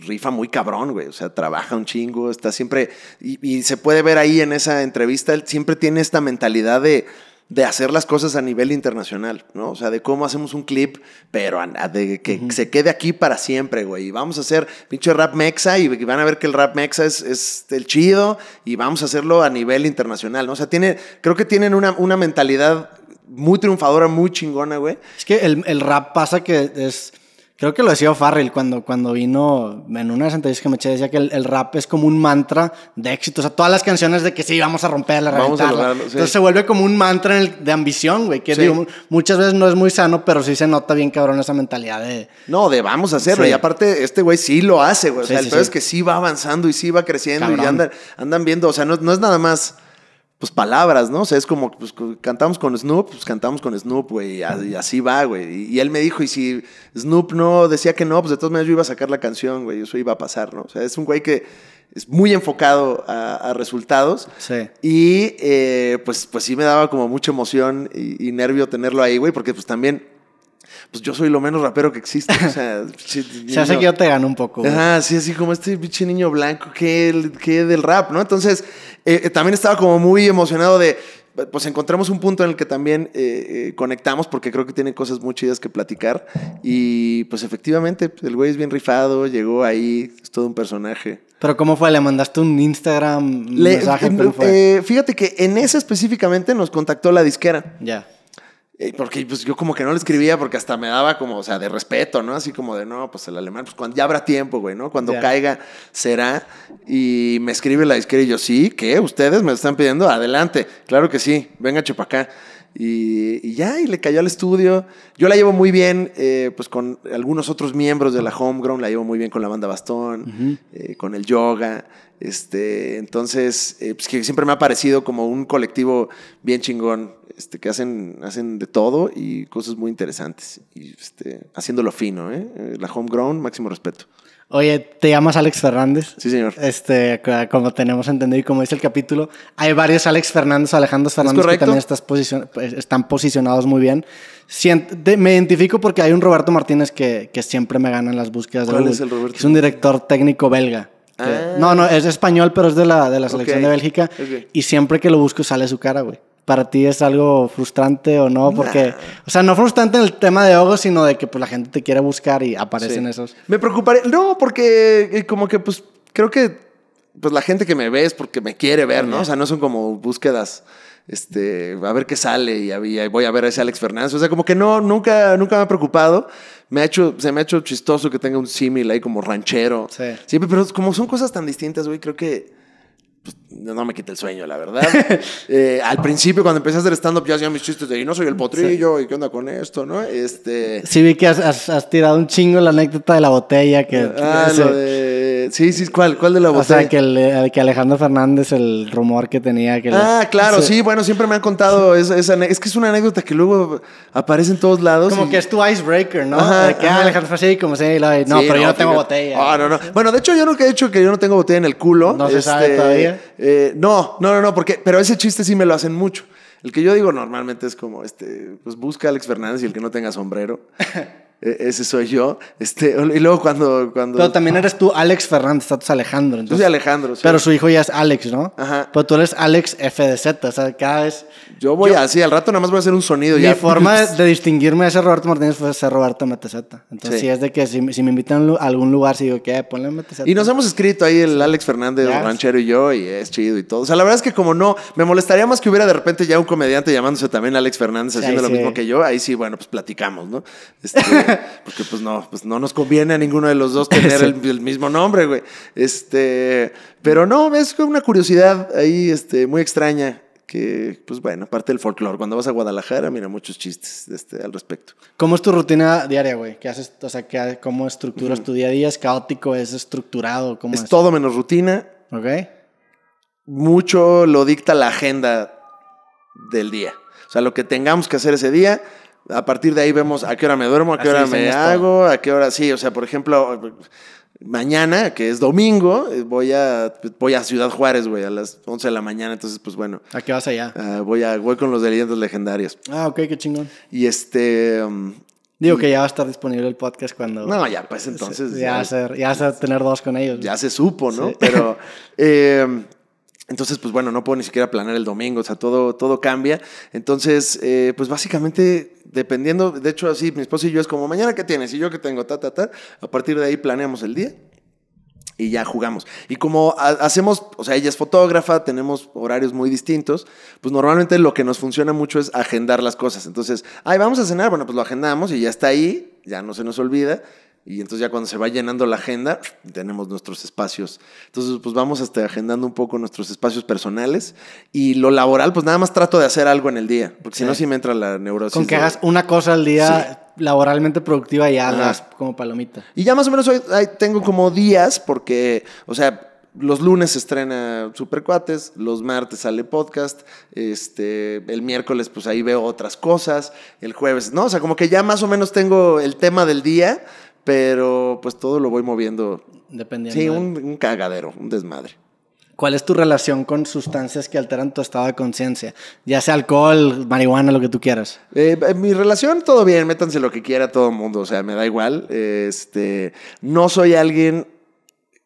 rifa muy cabrón, güey. O sea, trabaja un chingo, está siempre. Y, se puede ver ahí en esa entrevista, él siempre tiene esta mentalidad de de hacer las cosas a nivel internacional, ¿no? O sea, de cómo hacemos un clip, pero de que se quede aquí para siempre, güey. Y vamos a hacer pinche rap mexa y van a ver que el rap mexa es, el chido y vamos a hacerlo a nivel internacional, ¿no? O sea, tiene, creo que tienen una, una mentalidad muy triunfadora, muy chingona, güey. Es que el rap pasa que es Creo que lo decía Farrell cuando, cuando vino en una de las entrevistas que me eché, decía que el, rap es como un mantra de éxito. O sea, todas las canciones de que sí, vamos a romper vamos Entonces se vuelve como un mantra de ambición, güey. Que muchas veces no es muy sano, pero sí se nota bien cabrón esa mentalidad de. No, de vamos a hacerlo. Y aparte, este güey sí lo hace, güey. O sea, el peor es que sí va avanzando y sí va creciendo y andan, andan viendo. O sea, no, no es nada más pues palabras, ¿no? O sea, es como, pues cantamos con Snoop, pues cantamos con Snoop, güey, y así va, güey. Y, él me dijo, y si Snoop no decía que no, pues de todas maneras yo iba a sacar la canción, güey, eso iba a pasar, ¿no? O sea, es un güey que es muy enfocado a, resultados. Sí. Y eh, pues, pues sí me daba como mucha emoción y, y nervio tenerlo ahí, güey, porque pues también pues yo soy lo menos rapero que existe. O sea, se hace que yo te gano un poco. Ajá, sí, así como este pinche niño blanco que, que del rap, ¿no? Entonces, eh, eh, también estaba como muy emocionado de, pues encontramos un punto en el que también eh, conectamos porque creo que tiene cosas muy chidas que platicar y pues efectivamente el güey es bien rifado, llegó ahí, es todo un personaje. Pero ¿cómo fue? ¿Le mandaste un Instagram? mensaje, fíjate que en ese específicamente nos contactó la disquera. Ya. Eh, porque pues, yo como que no le escribía porque hasta me daba como, o sea, de respeto, ¿no? Así como de, no, pues el alemán, pues cuando ya habrá tiempo, güey, ¿no? Cuando caiga será. Y me escribe la disquera y yo, sí, ¿qué? ¿Ustedes me están pidiendo? Adelante, claro que sí, venga, chupacá. acá. Y, ya, y le cayó al estudio. Yo la llevo muy bien, eh, pues con algunos otros miembros de la Homegrown, la llevo muy bien con la banda Bastón, eh, con el yoga. Este, entonces, eh, pues que siempre me ha parecido como un colectivo bien chingón, este, que hacen, hacen de todo y cosas muy interesantes. Este, haciéndolo fino, La Homegrown, máximo respeto. Oye, te llamas Alex Fernández. Sí, señor. Este, como tenemos entendido y como dice el capítulo, hay varios Alex Fernández, Alejandro Fernández que también pues, están posicionados muy bien. me identifico porque hay un Roberto Martínez que, que siempre me gana en las búsquedas ¿Cuál de es el Roberto? es un director técnico belga. Ah. no, no, es español, pero es de la, de la selección de Bélgica. Y siempre que lo busco sale su cara, güey para ti es algo frustrante o no, porque, o sea, no frustrante en el tema de ojos, sino de que pues, la gente te quiere buscar y aparecen esos. Me preocuparé, no, porque eh, como que pues creo que pues la gente que me ve es porque me quiere ver, ¿no? O sea, no son como búsquedas, este, a ver qué sale y, voy a ver a ese Alex Fernández. O sea, como que no, nunca, nunca me ha preocupado. Me ha hecho, se me ha hecho chistoso que tenga un símil ahí como ranchero. Sí. Siempre, pero como son cosas tan distintas, güey, creo que pues, no me quita el sueño, la verdad. Eh, al principio, cuando empecé a hacer stand-up, yo hacía mis chistes de, y no soy el potrillo, y qué onda con esto, ¿no? Este... Sí, vi que has, tirado un chingo la anécdota de la botella. Que, ah, Sí, sí, ¿cuál? ¿Cuál de la botella? O sea, que, eh, que Alejandro Fernández, el rumor que tenía. que Ah, claro, sí. bueno, siempre me han contado. Esa, es que es una anécdota que luego aparece en todos lados. Como que es tu icebreaker, ¿no? que, ah, Alejandro Fernández, como se no, pero yo no tengo botella. Ah, bueno, de hecho, yo nunca he dicho que yo no tengo botella en el culo. No se sabe este, todavía. Eh, no, no, no, no, porque, pero ese chiste sí me lo hacen mucho. El que yo digo normalmente es como, este, pues busca a Alex Fernández y el que no tenga sombrero. E-, ese soy yo. Este, y luego cuando, cuando. Pero también eres tú Alex Fernández, estás Alejandro. Entonces, yo soy Alejandro, Pero su hijo ya es Alex, ¿no? Ajá. Pero tú eres Alex FDZ, o sea, cada vez. Yo voy así, al rato nada más voy a hacer un sonido. Mi forma de, distinguirme de ser Roberto Martínez fue ser Roberto MTZ. Entonces, si es de que si, me invitan a algún lugar, si digo, ¿qué? Eh, ponle MTZ. Y nos hemos escrito ahí el Alex Fernández, ranchero y yo, y es chido y todo. O sea, la verdad es que como no, me molestaría más que hubiera de repente ya un comediante llamándose también Alex Fernández haciendo lo mismo que yo. Ahí sí, bueno, pues platicamos, ¿no? Este, Porque pues no, pues no nos conviene a ninguno de los dos tener el, mismo nombre, güey. Este, pero no, es una curiosidad ahí este, muy extraña que, pues bueno, parte del folclore. Cuando vas a Guadalajara, mira muchos chistes este, al respecto. ¿Cómo es tu rutina diaria, güey? ¿Qué haces? O sea, ¿cómo estructuras tu día a día? ¿Es caótico? ¿Es estructurado? ¿Cómo es, todo menos rutina. Ok. Mucho lo dicta la agenda del día. O sea, lo que tengamos que hacer ese día, a partir de ahí vemos a qué hora me duermo, a qué hora me hago, a qué hora sí. O sea, por ejemplo, mañana, que es domingo, eh, voy a, voy a Ciudad Juárez, güey, a las 11 de la mañana. Entonces, pues bueno. ¿A qué vas allá? Ah, voy, a, voy con los de leyendas legendarias. Ah, ok, qué chingón. Y este. Um, Digo que ya va a estar disponible el podcast cuando. No, ya, pues entonces. ya, hacer ya tener dos con ellos. Ya se supo, ¿no? Pero. Eh, entonces, pues bueno, no puedo ni siquiera planear el domingo, o sea, todo, todo cambia. Entonces, eh, pues básicamente, dependiendo, de hecho, así, mi esposo y yo es como, mañana qué tienes y yo qué tengo, ta, ta, ta. A partir de ahí planeamos el día y ya jugamos. Y como hacemos, o sea, ella es fotógrafa, tenemos horarios muy distintos, pues normalmente lo que nos funciona mucho es agendar las cosas. Entonces, ay, vamos a cenar, bueno, pues lo agendamos y ya está ahí, ya no se nos olvida y entonces ya cuando se va llenando la agenda, tenemos nuestros espacios. Entonces, pues vamos hasta este, agendando un poco nuestros espacios personales. Y lo laboral, pues nada más trato de hacer algo en el día, porque si no, sí me entra la neurosis. Con que hagas una cosa al día, laboralmente productiva y hagas como palomita. Y ya más o menos hoy, tengo como días porque, o sea, los lunes se estrena Supercuates, los martes sale podcast, este, el miércoles pues ahí veo otras cosas, el jueves, no, o sea, como que ya más o menos tengo el tema del día pero pues todo lo voy moviendo. Dependiendo. Sí, un, cagadero, un desmadre. ¿Cuál es tu relación con sustancias que alteran tu estado de conciencia? Ya sea alcohol, marihuana, lo que tú quieras. Eh, eh, mi relación, todo bien, métanse lo que quiera todo el mundo, o sea, me da igual. Este, no soy alguien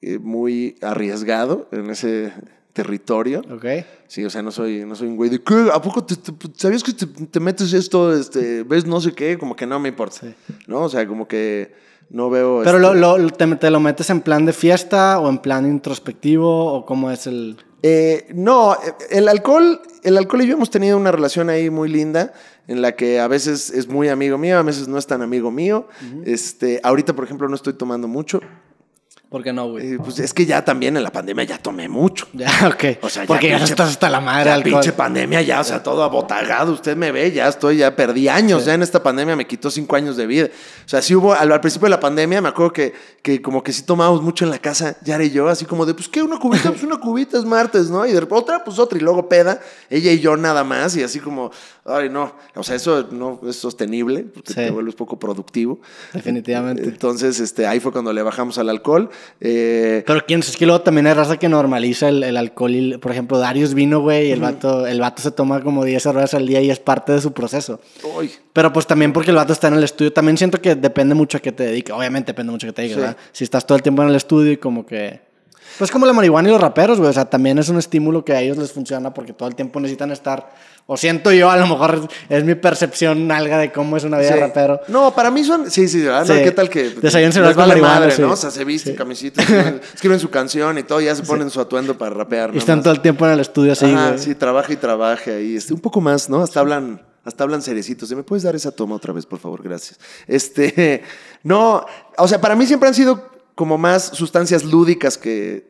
eh, muy arriesgado en ese territorio. Ok. Sí, o sea, no soy, un güey de, ¿qué? ¿A poco pues, sabías que te, metes esto, este, ves no sé qué? Como que no me importa. ¿No? O sea, como que no veo... Pero este, te, lo metes en plan de fiesta o en plan introspectivo o cómo es el... Eh, no, el alcohol, el alcohol y yo hemos tenido una relación ahí muy linda en la que a veces es muy amigo mío, a veces no es tan amigo mío. Este, ahorita, por ejemplo, no estoy tomando mucho, ¿Por qué no, güey? Eh, pues es que ya también en la pandemia ya tomé mucho. Ya, ok. O sea, ya Porque ya estás hasta la madre al pinche pandemia, ya, o sea, todo abotagado. Usted me ve, ya estoy, ya perdí años. Ya en esta pandemia me quitó cinco años de vida. O sea, sí hubo, al, principio de la pandemia, me acuerdo que, que como que sí tomábamos mucho en la casa, Yara y yo, así como de, pues, ¿qué? Una cubita, pues una cubita es martes, ¿no? Y de otra, pues otra, y luego peda, ella y yo nada más, y así como, ay, no, o sea, eso no es sostenible, sí. te poco productivo. Definitivamente. Entonces, este, ahí fue cuando le bajamos al alcohol. Eh, Pero quién es que luego también hay raza que normaliza el, alcohol. por ejemplo, Darius vino, güey, y el, vato, el vato se toma como 10 horas al día y es parte de su proceso. Pero pues también porque el vato está en el estudio, también siento que depende mucho a qué te dedicas. Obviamente depende mucho a qué te dedicas. Si estás todo el tiempo en el estudio y como que pues como la marihuana y los raperos, güey. O sea, también es un estímulo que a ellos les funciona porque todo el tiempo necesitan estar. O siento yo, a lo mejor es mi percepción alga de cómo es una vida de rapero. No, para mí son. Sí, sí, ¿qué tal que. se con va la Madre, ¿no? O sea, se viste, camisita, escriben, su canción y todo, ya se ponen su atuendo para rapear. Y están todo el tiempo en el estudio así, Sí, trabaja y trabaja ahí. Este, un poco más, ¿no? Hasta hablan. Hasta hablan cerecitos. ¿Me puedes dar esa toma otra vez, por favor? Gracias. Este. No, o sea, para mí siempre han sido como más sustancias lúdicas que,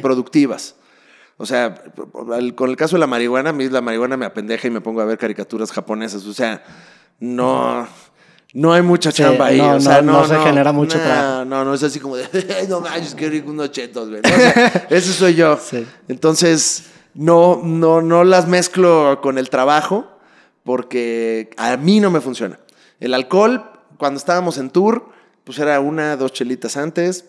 productivas. O sea, con el caso de la marihuana, a mí la marihuana me apendeja y me pongo a ver caricaturas japonesas. O sea, no, no hay mucha chamba ahí. No, o sea, no, se genera mucho No, no es así como de, no manches, unos chetos, güey. ese soy yo. Entonces, no, no, no las mezclo con el trabajo porque a mí no me funciona. El alcohol, cuando estábamos en tour, pues era una, dos chelitas antes.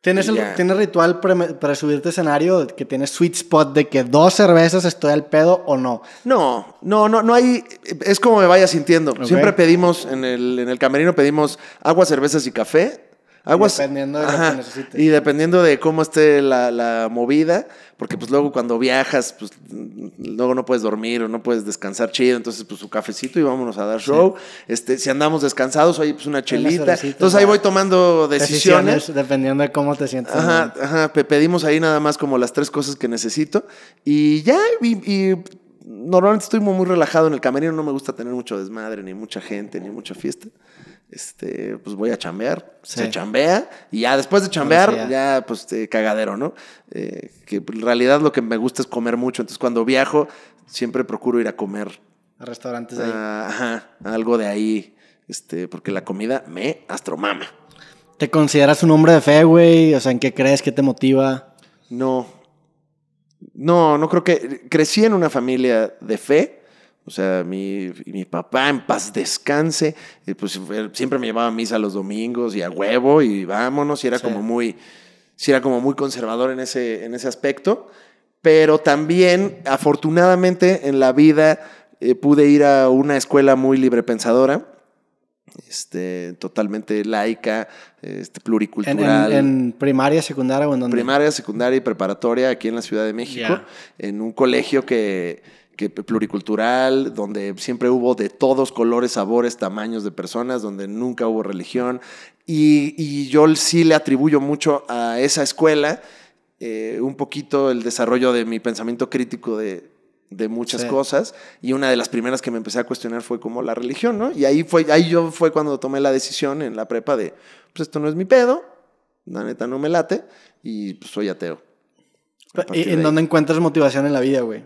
¿Tienes, ritual para subirte escenario que tienes sweet spot de que dos cervezas estoy al pedo o no? No, no, no, no hay. Es como me vaya sintiendo. Siempre pedimos, en el, en el camerino pedimos agua, cervezas y café y dependiendo de lo que Y dependiendo de cómo esté la, movida, porque pues luego cuando viajas, pues luego no puedes dormir o no puedes descansar chido, entonces pues su cafecito y vámonos a dar show. Este, si andamos descansados, ahí pues una chelita. Entonces ahí voy tomando decisiones. Dependiendo de cómo te sientes. Ajá, pedimos ahí nada más como las tres cosas que necesito y ya, y, normalmente estoy muy, muy relajado en el camerino, no me gusta tener mucho desmadre, ni mucha gente, ni mucha fiesta este, pues voy a chambear, se chambea y ya después de chambear, ya. pues eh, cagadero, ¿no? Eh, que en realidad lo que me gusta es comer mucho, entonces cuando viajo siempre procuro ir a comer. A restaurantes de ahí. Ah, ajá, algo de ahí, este, porque la comida me astromama. ¿Te consideras un hombre de fe, güey? O sea, ¿en qué crees? ¿Qué te motiva? No. No, no creo que... Crecí en una familia de fe, o sea, mi, mi papá en paz descanse, eh, pues siempre me llevaba a misa los domingos y a huevo y vámonos, y era como muy, si era como muy conservador en ese, en ese aspecto, pero también afortunadamente en la vida eh, pude ir a una escuela muy librepensadora. Este, totalmente laica, este, pluricultural. ¿En, primaria, secundaria o en dónde? Primaria, secundaria y preparatoria aquí en la Ciudad de México, en un colegio que, pluricultural, donde siempre hubo de todos colores, sabores, tamaños de personas, donde nunca hubo religión. Y, yo sí le atribuyo mucho a esa escuela eh, un poquito el desarrollo de mi pensamiento crítico de, muchas cosas y una de las primeras que me empecé a cuestionar fue como la religión, ¿no? Y ahí fue ahí yo fue cuando tomé la decisión en la prepa de pues esto no es mi pedo, la neta no me late y pues soy ateo. en dónde encuentras motivación en la vida, güey?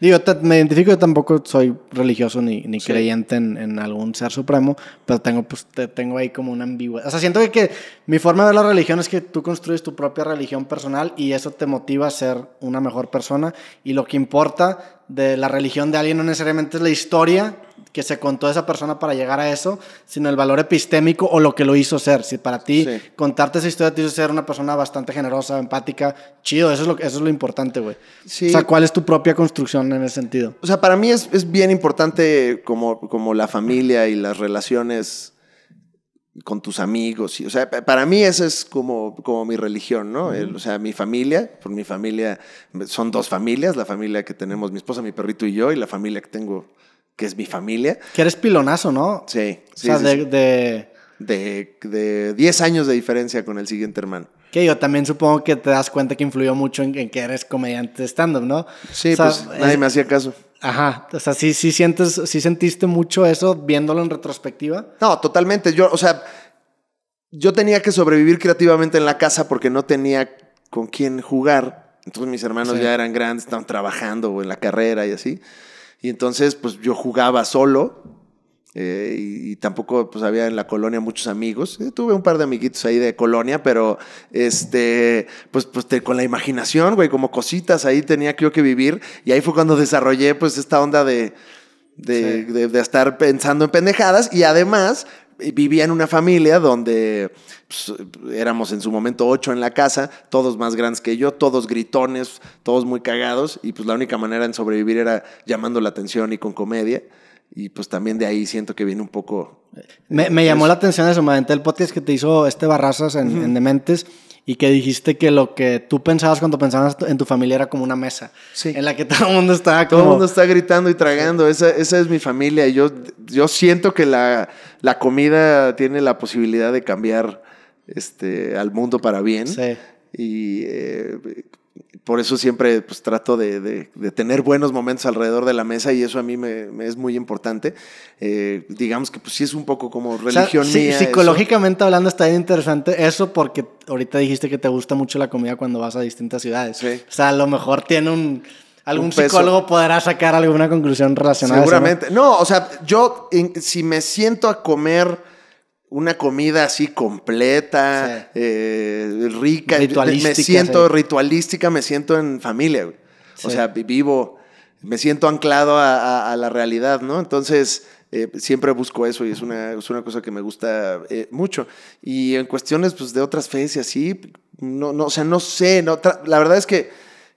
Digo, me identifico, yo tampoco soy religioso ni, ni creyente en, en, algún ser supremo, pero tengo, pues, tengo ahí como una ambigüedad. O sea, siento que, que, mi forma de ver la religión es que tú construyes tu propia religión personal y eso te motiva a ser una mejor persona. Y lo que importa de la religión de alguien no necesariamente es la historia que se contó esa persona para llegar a eso, sino el valor epistémico o lo que lo hizo ser. Si para ti contarte esa historia te hizo ser una persona bastante generosa, empática, chido, eso es lo, eso es lo importante, güey. O sea, ¿cuál es tu propia construcción en ese sentido? O sea, para mí es, bien importante como, como la familia y las relaciones con tus amigos. o sea, para mí esa es como, como mi religión, ¿no? O sea, mi familia, por mi familia, son dos familias, la familia que tenemos mi esposa, mi perrito y yo, y la familia que tengo que es mi familia. Que eres pilonazo, ¿no? Sí. sí o sea, de, de, De... De 10 años de diferencia con el siguiente hermano. Que yo también supongo que te das cuenta que influyó mucho en, que eres comediante de stand-up, ¿no? Sí, pues nadie me hacía caso. Ajá, o sea, ¿sí, sí, sientes, ¿sí sentiste mucho eso viéndolo en retrospectiva? No, totalmente. Yo, o sea, yo tenía que sobrevivir creativamente en la casa porque no tenía con quién jugar. Entonces mis hermanos ya eran grandes, estaban trabajando en la carrera y así. Y entonces, pues yo jugaba solo eh, y, tampoco pues había en la colonia muchos amigos. Eh, tuve un par de amiguitos ahí de colonia, pero este, pues, pues con la imaginación, güey, como cositas ahí tenía yo que vivir. Y ahí fue cuando desarrollé pues esta onda de... de, de, estar pensando en pendejadas y además vivía en una familia donde pues, éramos en su momento ocho en la casa, todos más grandes que yo, todos gritones, todos muy cagados, y pues la única manera de sobrevivir era llamando la atención y con comedia. Y pues también de ahí siento que viene un poco... Eh, me, llamó la atención eso, me el podcast que te hizo este Barrazas en Dementes y que dijiste que lo que tú pensabas cuando pensabas en tu familia era como una mesa en la que todo el mundo está Todo el mundo está gritando y tragando. Esa, es mi familia. Yo, yo siento que la, comida tiene la posibilidad de cambiar este, al mundo para bien. Sí. Y eh, por eso siempre pues, trato de, tener buenos momentos alrededor de la mesa y eso a mí me, es muy importante. Eh, digamos que pues sí es un poco como religión. mía, sí, psicológicamente hablando está interesante eso porque ahorita dijiste que te gusta mucho la comida cuando vas a distintas ciudades. O sea, a lo mejor tiene un... Algún psicólogo podrá sacar alguna conclusión relacionada. Seguramente. ¿no? o sea, yo si me siento a comer una comida así completa, eh, rica. Me siento ritualística, me siento en familia, O sea, vivo, me siento anclado a, la realidad, ¿no? Entonces, eh, siempre busco eso y es una, cosa que me gusta eh, mucho. Y en cuestiones pues, de otras fe y así, no, no, o sea, no sé. No, la verdad es que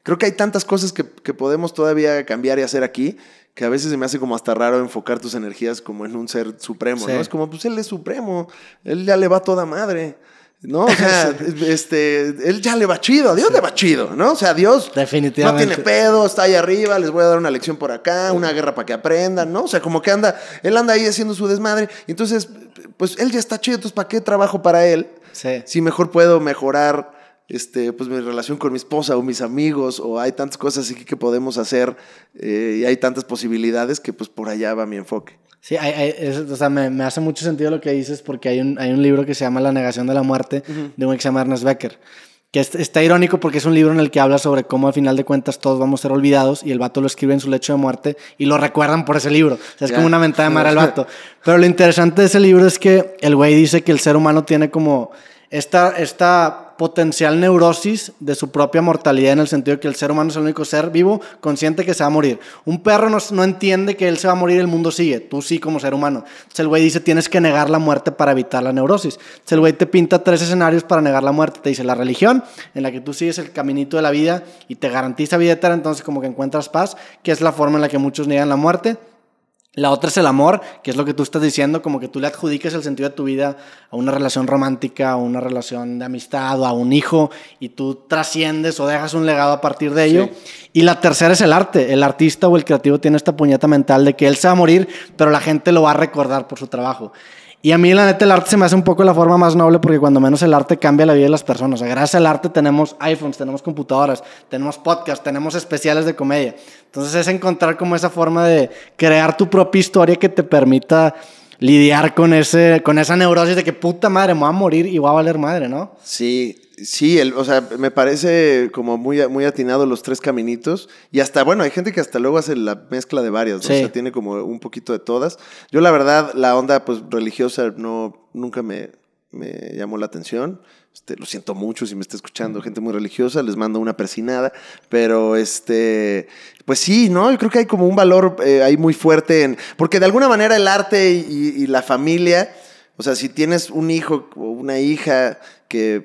creo que hay tantas cosas que, que podemos todavía cambiar y hacer aquí que a veces se me hace como hasta raro enfocar tus energías como en un ser supremo, ¿no? Es como, pues él es supremo, él ya le va toda madre. No, o sea, este, él ya le va chido, a Dios le va chido, ¿no? O sea, Dios Definitivamente. no tiene pedo, está ahí arriba, les voy a dar una lección por acá, una guerra para que aprendan, ¿no? O sea, como que anda, él anda ahí haciendo su desmadre, entonces, pues él ya está chido, entonces, ¿para qué trabajo para él? Si mejor puedo mejorar este, pues mi relación con mi esposa o mis amigos, o hay tantas cosas así que podemos hacer eh, y hay tantas posibilidades que pues por allá va mi enfoque. Sí, me, hace mucho sentido lo que dices porque hay un, hay un libro que se llama La negación de la muerte de un ex se Ernest Becker que está irónico porque es un libro en el que habla sobre cómo al final de cuentas todos vamos a ser olvidados y el vato lo escribe en su lecho de muerte y lo recuerdan por ese libro. es como una mentada de mar al vato. Pero lo interesante de ese libro es que el güey dice que el ser humano tiene como esta, potencial neurosis de su propia mortalidad en el sentido de que el ser humano es el único ser vivo consciente que se va a morir. Un perro no, no entiende que él se va a morir el mundo sigue, tú sí como ser humano. Entonces el güey dice tienes que negar la muerte para evitar la neurosis. Entonces el güey te pinta tres escenarios para negar la muerte. Te dice la religión, en la que tú sigues el caminito de la vida y te garantiza vida eterna, entonces como que encuentras paz, que es la forma en la que muchos niegan la muerte. La otra es el amor, que es lo que tú estás diciendo, como que tú le adjudicas el sentido de tu vida a una relación romántica, a una relación de amistad o a un hijo, y tú trasciendes o dejas un legado a partir de ello. Y la tercera es el arte. El artista o el creativo tiene esta puñeta mental de que él se va a morir, pero la gente lo va a recordar por su trabajo. Y a mí, la neta, el arte se me hace un poco la forma más noble porque cuando menos el arte cambia la vida de las personas. gracias al arte tenemos iPhones, tenemos computadoras, tenemos podcasts, tenemos especiales de comedia. Entonces es encontrar como esa forma de crear tu propia historia que te permita lidiar con, ese, con esa neurosis de que puta madre, me voy a morir y voy a valer madre, ¿no? Sí, Sí, el, o sea, me parece como muy, muy atinado los tres caminitos. Y hasta, bueno, hay gente que hasta luego hace la mezcla de varias, o sea, tiene como un poquito de todas. Yo, la verdad, la onda pues religiosa no, nunca me, llamó la atención. Este, lo siento mucho si me está escuchando gente muy religiosa, les mando una persinada, pero este, pues sí, ¿no? Yo creo que hay como un valor eh, ahí muy fuerte en, porque de alguna manera el arte y la familia, o sea, si tienes un hijo o una hija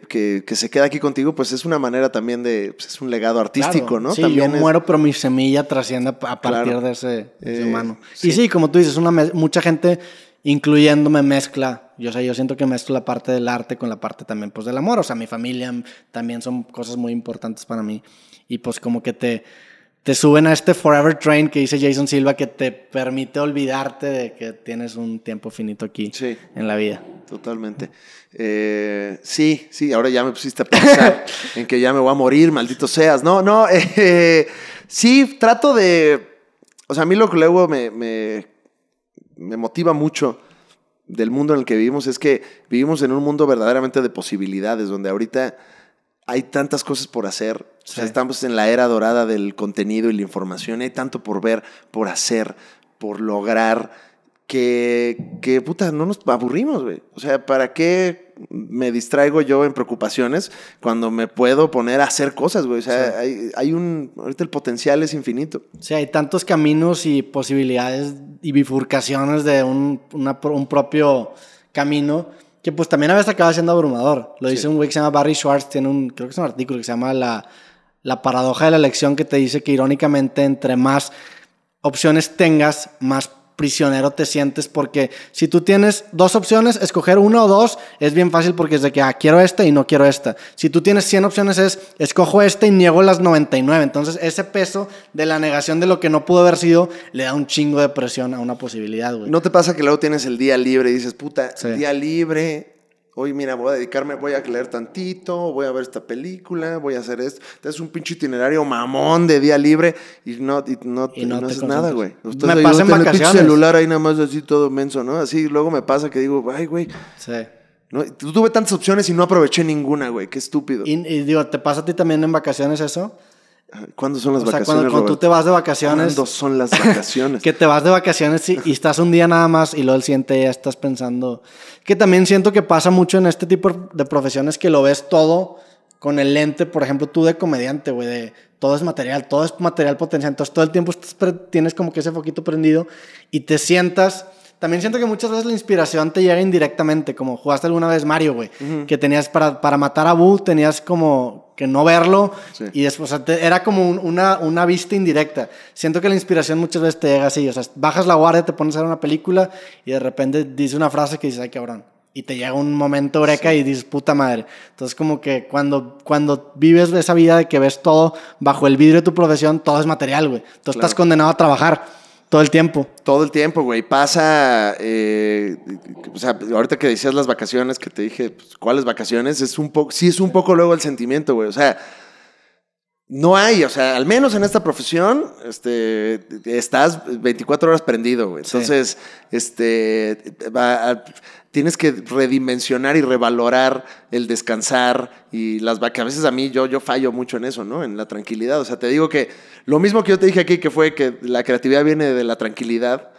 que, que, se queda aquí contigo, pues es una manera también de, pues, es un legado artístico, ¿no? Sí, yo muero, pero mi semilla trasciende a partir de ese, eh, humano. Y sí, como tú dices, una mucha gente, incluyéndome, mezcla. Yo, sea, yo siento que mezclo la parte del arte con la parte también pues, del amor. O sea, mi familia también son cosas muy importantes para mí. Y pues como que te te suben a este Forever Train que dice Jason Silva que te permite olvidarte de que tienes un tiempo finito aquí en la vida. Totalmente. Eh, sí, sí, ahora ya me pusiste a pensar en que ya me voy a morir, maldito seas. No, no, eh, sí, trato de... O sea, a mí lo que luego me, me, me motiva mucho del mundo en el que vivimos es que vivimos en un mundo verdaderamente de posibilidades, donde ahorita hay tantas cosas por hacer. sea, estamos en la era dorada del contenido y la información. Hay tanto por ver, por hacer, por lograr, que, puta, no nos aburrimos, güey. O sea, ¿para qué me distraigo yo en preocupaciones cuando me puedo poner a hacer cosas, güey? O sea, hay, un. Ahorita el potencial es infinito. sea, hay tantos caminos y posibilidades y bifurcaciones de un, un propio camino que pues también a veces acaba siendo abrumador. Lo dice un güey que se llama Barry Schwartz, tiene un, creo que es un artículo que se llama la, la paradoja de la elección que te dice que irónicamente entre más opciones tengas, más prisionero te sientes porque si tú tienes dos opciones, escoger uno o dos es bien fácil porque es de que, ah, quiero esta y no quiero esta. Si tú tienes 100 opciones es, escojo esta y niego las 99. Entonces ese peso de la negación de lo que no pudo haber sido le da un chingo de presión a una posibilidad, güey. ¿No te pasa que luego tienes el día libre y dices, puta, día libre, Oye, mira, voy a dedicarme, voy a leer tantito, voy a ver esta película, voy a hacer esto. Te haces un pinche itinerario mamón de día libre y no, no, haces nada, güey. Me pasa en vacaciones. El celular ahí nada más así todo menso, ¿no? Así luego me pasa que digo, ay, güey. Sí. No, tuve tantas opciones y no aproveché ninguna, güey. Qué estúpido. y digo, ¿te pasa a ti también en vacaciones eso? ¿Cuándo son las o vacaciones? Sea, cuando, tú te vas de vacaciones. ¿Cuándo son las vacaciones? que te vas de vacaciones y, estás un día nada más y luego el siguiente ya estás pensando. Que también siento que pasa mucho en este tipo de profesiones que lo ves todo con el lente, por ejemplo, tú de comediante, güey, de todo es material, todo es material potencial. Entonces todo el tiempo tienes como que ese foquito prendido y te sientas. También siento que muchas veces la inspiración te llega indirectamente, como jugaste alguna vez Mario, güey, que tenías para, para matar a Boo, tenías como que no verlo. Y después, era como una, una vista indirecta. Siento que la inspiración muchas veces te llega así, o sea, bajas la guardia, te pones a ver una película y de repente dice una frase que dices, ay, cabrón. Y te llega un momento breca y dices, puta madre. Entonces, como que cuando, cuando vives esa vida de que ves todo bajo el vidrio de tu profesión, todo es material, güey. Entonces, estás condenado a trabajar. Todo el tiempo. Todo el tiempo, güey. Pasa, eh, o sea, ahorita que decías las vacaciones, que te dije, pues, ¿cuáles vacaciones? Es un poco, sí es un poco luego el sentimiento, güey. O sea, no hay, o sea, al menos en esta profesión, este, estás 24 horas prendido, güey. Entonces, este, tienes que redimensionar y revalorar el descansar y las vacaciones. a veces a mí yo, yo fallo mucho en eso, ¿no? En la tranquilidad. O sea, te digo que lo mismo que yo te dije aquí, que fue que la creatividad viene de la tranquilidad,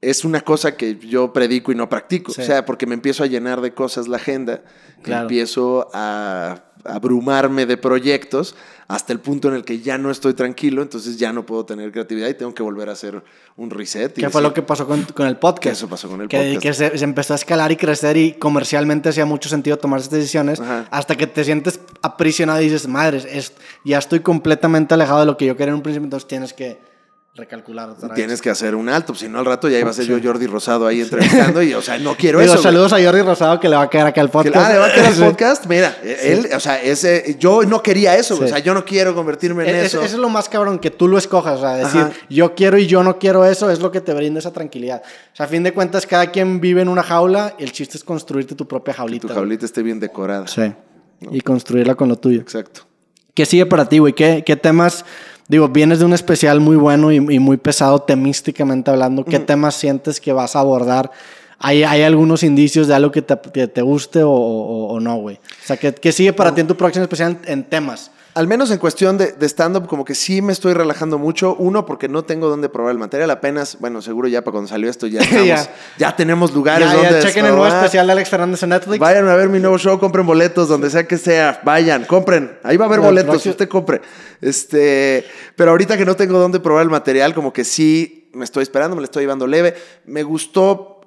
es una cosa que yo predico y no practico. O sea, porque me empiezo a llenar de cosas la agenda, empiezo a abrumarme de proyectos hasta el punto en el que ya no estoy tranquilo, entonces ya no puedo tener creatividad y tengo que volver a hacer un reset. ¿Qué fue lo que pasó con, el podcast? ¿Qué eso pasó con el podcast. Que se, empezó a escalar y crecer y comercialmente hacía mucho sentido tomar esas decisiones hasta que te sientes aprisionado y dices, madres, ya estoy completamente alejado de lo que yo quería en un principio, entonces tienes que recalcular Tienes que hacer un alto, si no al rato ya iba a ser yo Jordi Rosado ahí entrevistando y, o sea, no quiero eso. saludos a Jordi Rosado que le va a quedar acá al podcast. Ah, le va a el podcast, mira, él, o sea, yo no quería eso, o sea, yo no quiero convertirme en e-, eso. Eso es lo más cabrón, que tú lo escojas, o sea, decir yo quiero y yo no quiero eso, es lo que te brinda esa tranquilidad. O sea, a fin de cuentas, cada quien vive en una jaula el chiste es construirte tu propia jaulita. tu jaulita esté bien decorada. Sí. Y construirla con lo tuyo. Exacto. ¿Qué sigue para ti, güey? qué temas... Digo, vienes de un especial muy bueno y, muy pesado temísticamente hablando. ¿Qué temas sientes que vas a abordar? ¿Hay, ¿Hay, algunos indicios de algo que te, te guste o, no, güey? O sea, ¿qué, qué sigue para ti en tu próximo especial en temas? Al menos en cuestión de, de stand-up, como que sí me estoy relajando mucho. Uno, porque no tengo dónde probar el material. Apenas, bueno, seguro ya para cuando salió esto ya estamos, ya. tenemos lugares donde. chequen el nuevo especial de Alex Fernández en Netflix. Vayan a ver mi nuevo show, compren boletos, donde sea que sea. Vayan, compren. Ahí va a haber boletos si usted compre. Este, pero ahorita que no tengo dónde probar el material, como que sí me estoy esperando, me lo estoy llevando leve. Me gustó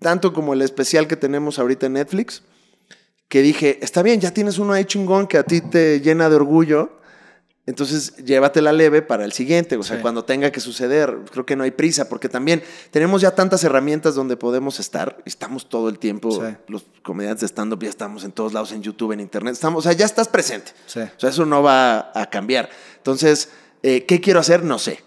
tanto como el especial que tenemos ahorita en Netflix que dije, está bien, ya tienes uno ahí chingón que a ti te llena de orgullo. Entonces, llévatela leve para el siguiente, o sea, cuando tenga que suceder. Creo que no hay prisa, porque también tenemos ya tantas herramientas donde podemos estar. Estamos todo el tiempo, los comediantes de stand-up ya estamos en todos lados, en YouTube, en Internet. Estamos, o sea, ya estás presente. O sea, eso no va a cambiar. Entonces, eh, ¿qué quiero hacer? No sé.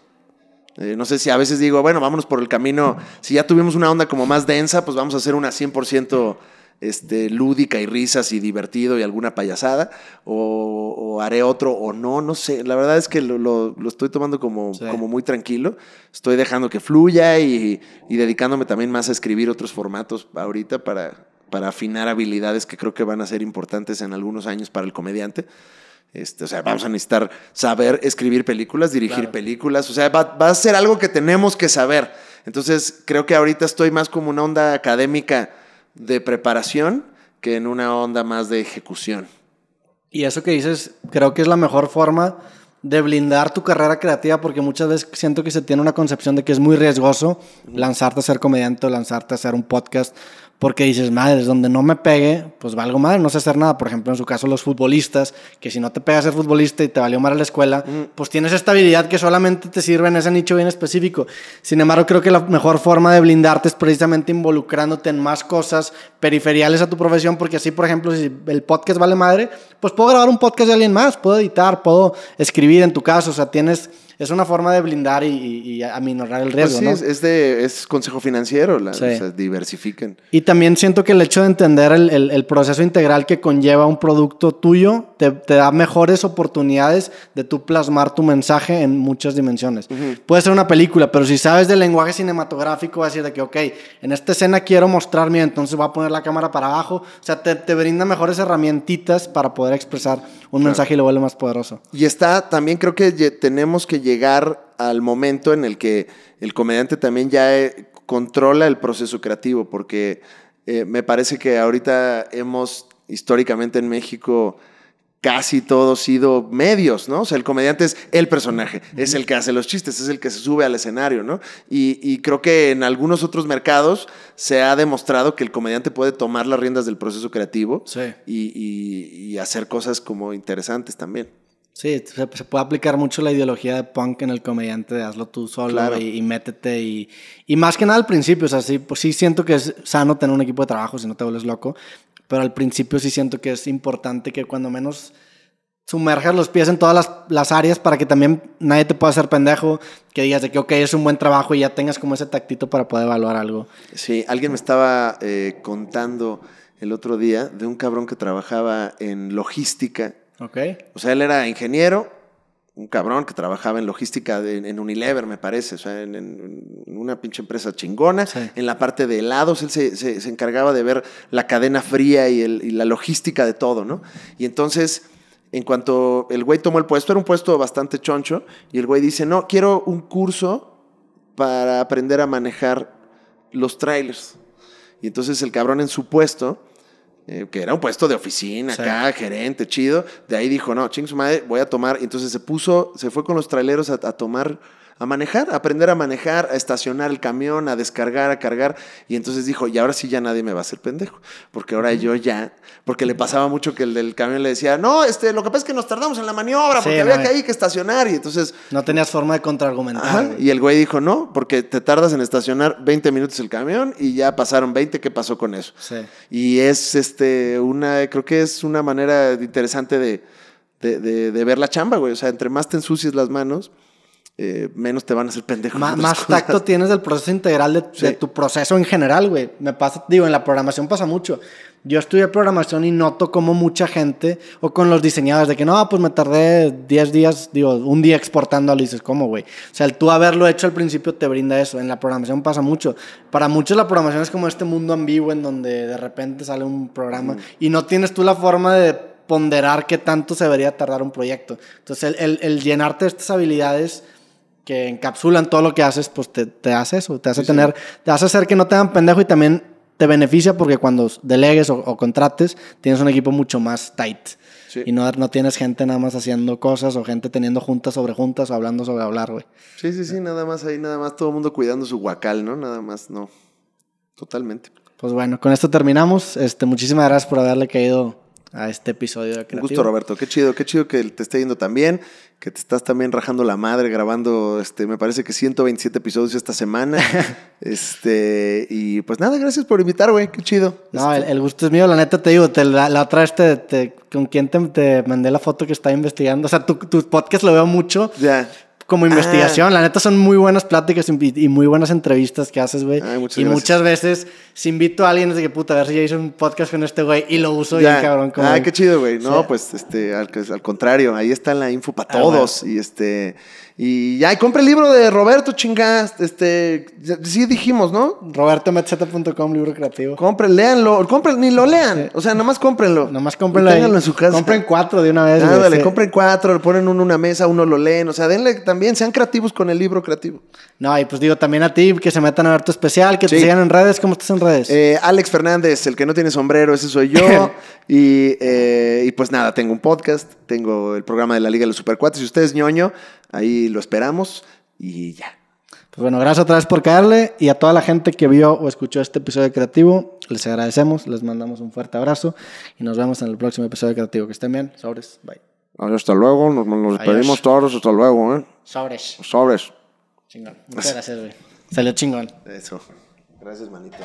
Eh, no sé si a veces digo, bueno, vámonos por el camino. Si ya tuvimos una onda como más densa, pues vamos a hacer una 100% este, lúdica y risas y divertido y alguna payasada, o, haré otro o no, no sé. La verdad es que lo, estoy tomando como, como muy tranquilo, estoy dejando que fluya y, dedicándome también más a escribir otros formatos ahorita para, para afinar habilidades que creo que van a ser importantes en algunos años para el comediante. Este, o sea, vamos a necesitar saber escribir películas, dirigir películas. O sea, va, va, a ser algo que tenemos que saber. Entonces, creo que ahorita estoy más como una onda académica de preparación que en una onda más de ejecución. Y eso que dices, creo que es la mejor forma de blindar tu carrera creativa porque muchas veces siento que se tiene una concepción de que es muy riesgoso lanzarte a ser comediante lanzarte a hacer un podcast porque dices, madre, donde no me pegue, pues valgo madre, no sé hacer nada. Por ejemplo, en su caso, los futbolistas, que si no te pega ser futbolista y te valió mal a la escuela, pues tienes esta habilidad que solamente te sirve en ese nicho bien específico. Sin embargo, creo que la mejor forma de blindarte es precisamente involucrándote en más cosas periferiales a tu profesión, porque así, por ejemplo, si el podcast vale madre, pues puedo grabar un podcast de alguien más, puedo editar, puedo escribir en tu caso, o sea, tienes es una forma de blindar y, aminorar el riesgo. Pues sí, es, de, consejo financiero, o sea, diversifiquen. Y también siento que el hecho de entender el, proceso integral que conlleva un producto tuyo te, da mejores oportunidades de tú plasmar tu mensaje en muchas dimensiones. Puede ser una película, pero si sabes del lenguaje cinematográfico, vas a decir de que, ok, en esta escena quiero mostrarme, entonces voy a poner la cámara para abajo. O sea, te, brinda mejores herramientitas para poder expresar un mensaje y lo vuelve más poderoso. Y está, también creo que tenemos que llegar llegar al momento en el que el comediante también ya eh, controla el proceso creativo, porque eh, me parece que ahorita hemos históricamente en México casi todos sido medios, ¿no? O sea, el comediante es el personaje, es el que hace los chistes, es el que se sube al escenario, ¿no? Y, creo que en algunos otros mercados se ha demostrado que el comediante puede tomar las riendas del proceso creativo y hacer cosas como interesantes también. Sí, se, puede aplicar mucho la ideología de punk en el comediante de hazlo tú solo y, métete y, más que nada al principio, o sea, sí, pues sí siento que es sano tener un equipo de trabajo si no te vuelves loco, pero al principio sí siento que es importante que cuando menos sumerjas los pies en todas las, áreas para que también nadie te pueda hacer pendejo, que digas de que, ok, es un buen trabajo y ya tengas como ese tactito para poder evaluar algo. Sí, alguien me estaba eh, contando el otro día de un cabrón que trabajaba en logística o sea, él era ingeniero, un cabrón que trabajaba en logística de, en Unilever, me parece, o sea, en, una pinche empresa chingona. En la parte de helados, él se, se, encargaba de ver la cadena fría y, y, la logística de todo, ¿no? Y entonces, en cuanto el güey tomó el puesto, era un puesto bastante choncho, y el güey dice, no, quiero un curso para aprender a manejar los trailers. Y entonces el cabrón en su puesto eh, que era un puesto de oficina, acá, gerente, chido. De ahí dijo, no, ching su madre, voy a tomar. Entonces se puso, se fue con los traileros a tomar a manejar, aprender a manejar, a estacionar el camión, a descargar, a cargar. Y entonces dijo, y ahora sí ya nadie me va a hacer pendejo, porque ahora yo ya, porque le pasaba mucho que el del camión le decía, no, este, lo que pasa es que nos tardamos en la maniobra, porque había que eh. ahí que estacionar. Y entonces... No tenías forma de contraargumentar. Y el güey dijo, no, porque te tardas en estacionar 20 minutos el camión y ya pasaron 20, ¿qué pasó con eso? Y es este, una, creo que es una manera interesante de, de, de ver la chamba, güey. O sea, entre más te ensucies las manos eh, menos te van a hacer pendejo. más tacto tienes del proceso integral de, tu proceso en general, güey. Me pasa, digo, en la programación pasa mucho. Yo estudié programación y noto como mucha gente, o con los diseñadores, de que no, pues me tardé 10 días, digo, un día exportando a dices, ¿cómo, güey? O sea, el tú haberlo hecho al principio te brinda eso. En la programación pasa mucho. Para muchos la programación es como este mundo ambiguo en donde de repente sale un programa mm. y no tienes tú la forma de ponderar qué tanto se debería tardar un proyecto. Entonces, el, el llenarte de estas habilidades que encapsulan todo lo que haces, pues te, te hace eso, te hace tener, te hace hacer que no te hagan pendejo y también te beneficia porque cuando delegues o, contrates, tienes un equipo mucho más tight. Y no, no tienes gente nada más haciendo cosas o gente teniendo juntas sobre juntas o hablando sobre hablar, güey. Sí, sí, sí, nada más ahí, nada más todo el mundo cuidando su guacal, ¿no? Nada más, no. Totalmente. Pues bueno, con esto terminamos. Este, muchísimas gracias por haberle caído a este episodio de Creativo. Un gusto, Roberto. Qué chido, qué chido que te esté yendo también, que te estás también rajando la madre grabando, este, me parece que 127 episodios esta semana. este, y pues nada, gracias por invitar, güey. Qué chido. No, este, el, gusto es mío, la neta te digo, la, la, otra vez con quien te, mandé la foto que estaba investigando. O sea, tu, tu podcast lo veo mucho. Ya como ah. investigación. La neta son muy buenas pláticas y, muy buenas entrevistas que haces, güey. Y muchas veces si invito a alguien de que puta, a ver si ya hice un podcast con este güey y lo uso y y cabrón. Como ah, qué chido, güey. No, pues este, al, contrario, ahí está la info para ah, todos. Y este, y ya, compre el libro de Roberto, chingas. Este, sí dijimos, ¿no? RobertoMacheta.com, libro creativo. Compren, léanlo. Compren, ni lo lean. O sea, nomás cómprenlo. Nomás cómprenlo. en su casa. Compren cuatro de una vez. Ándale, compren cuatro, le ponen uno en una mesa, uno lo leen. O sea, denle también, sean creativos con el libro creativo. No, y pues digo también a ti, que se metan a ver tu especial, que te sigan en redes. ¿Cómo estás en redes? Eh, Alex Fernández, el que no tiene sombrero, ese soy yo. Eh, y, pues nada, tengo un podcast, tengo el programa de la Liga de los Supercuates. Si ustedes ñoño, Ahí lo esperamos y ya. Pues bueno, gracias otra vez por caerle y a toda la gente que vio o escuchó este episodio de Creativo, les agradecemos, les mandamos un fuerte abrazo y nos vemos en el próximo episodio de Creativo. Que estén bien, sobres, bye. hasta luego, nos, despedimos todos, hasta luego, ¿eh? Sobres. Sobres. Chingón, muchas gracias, güey. Salió chingón. Eso. Gracias, manito.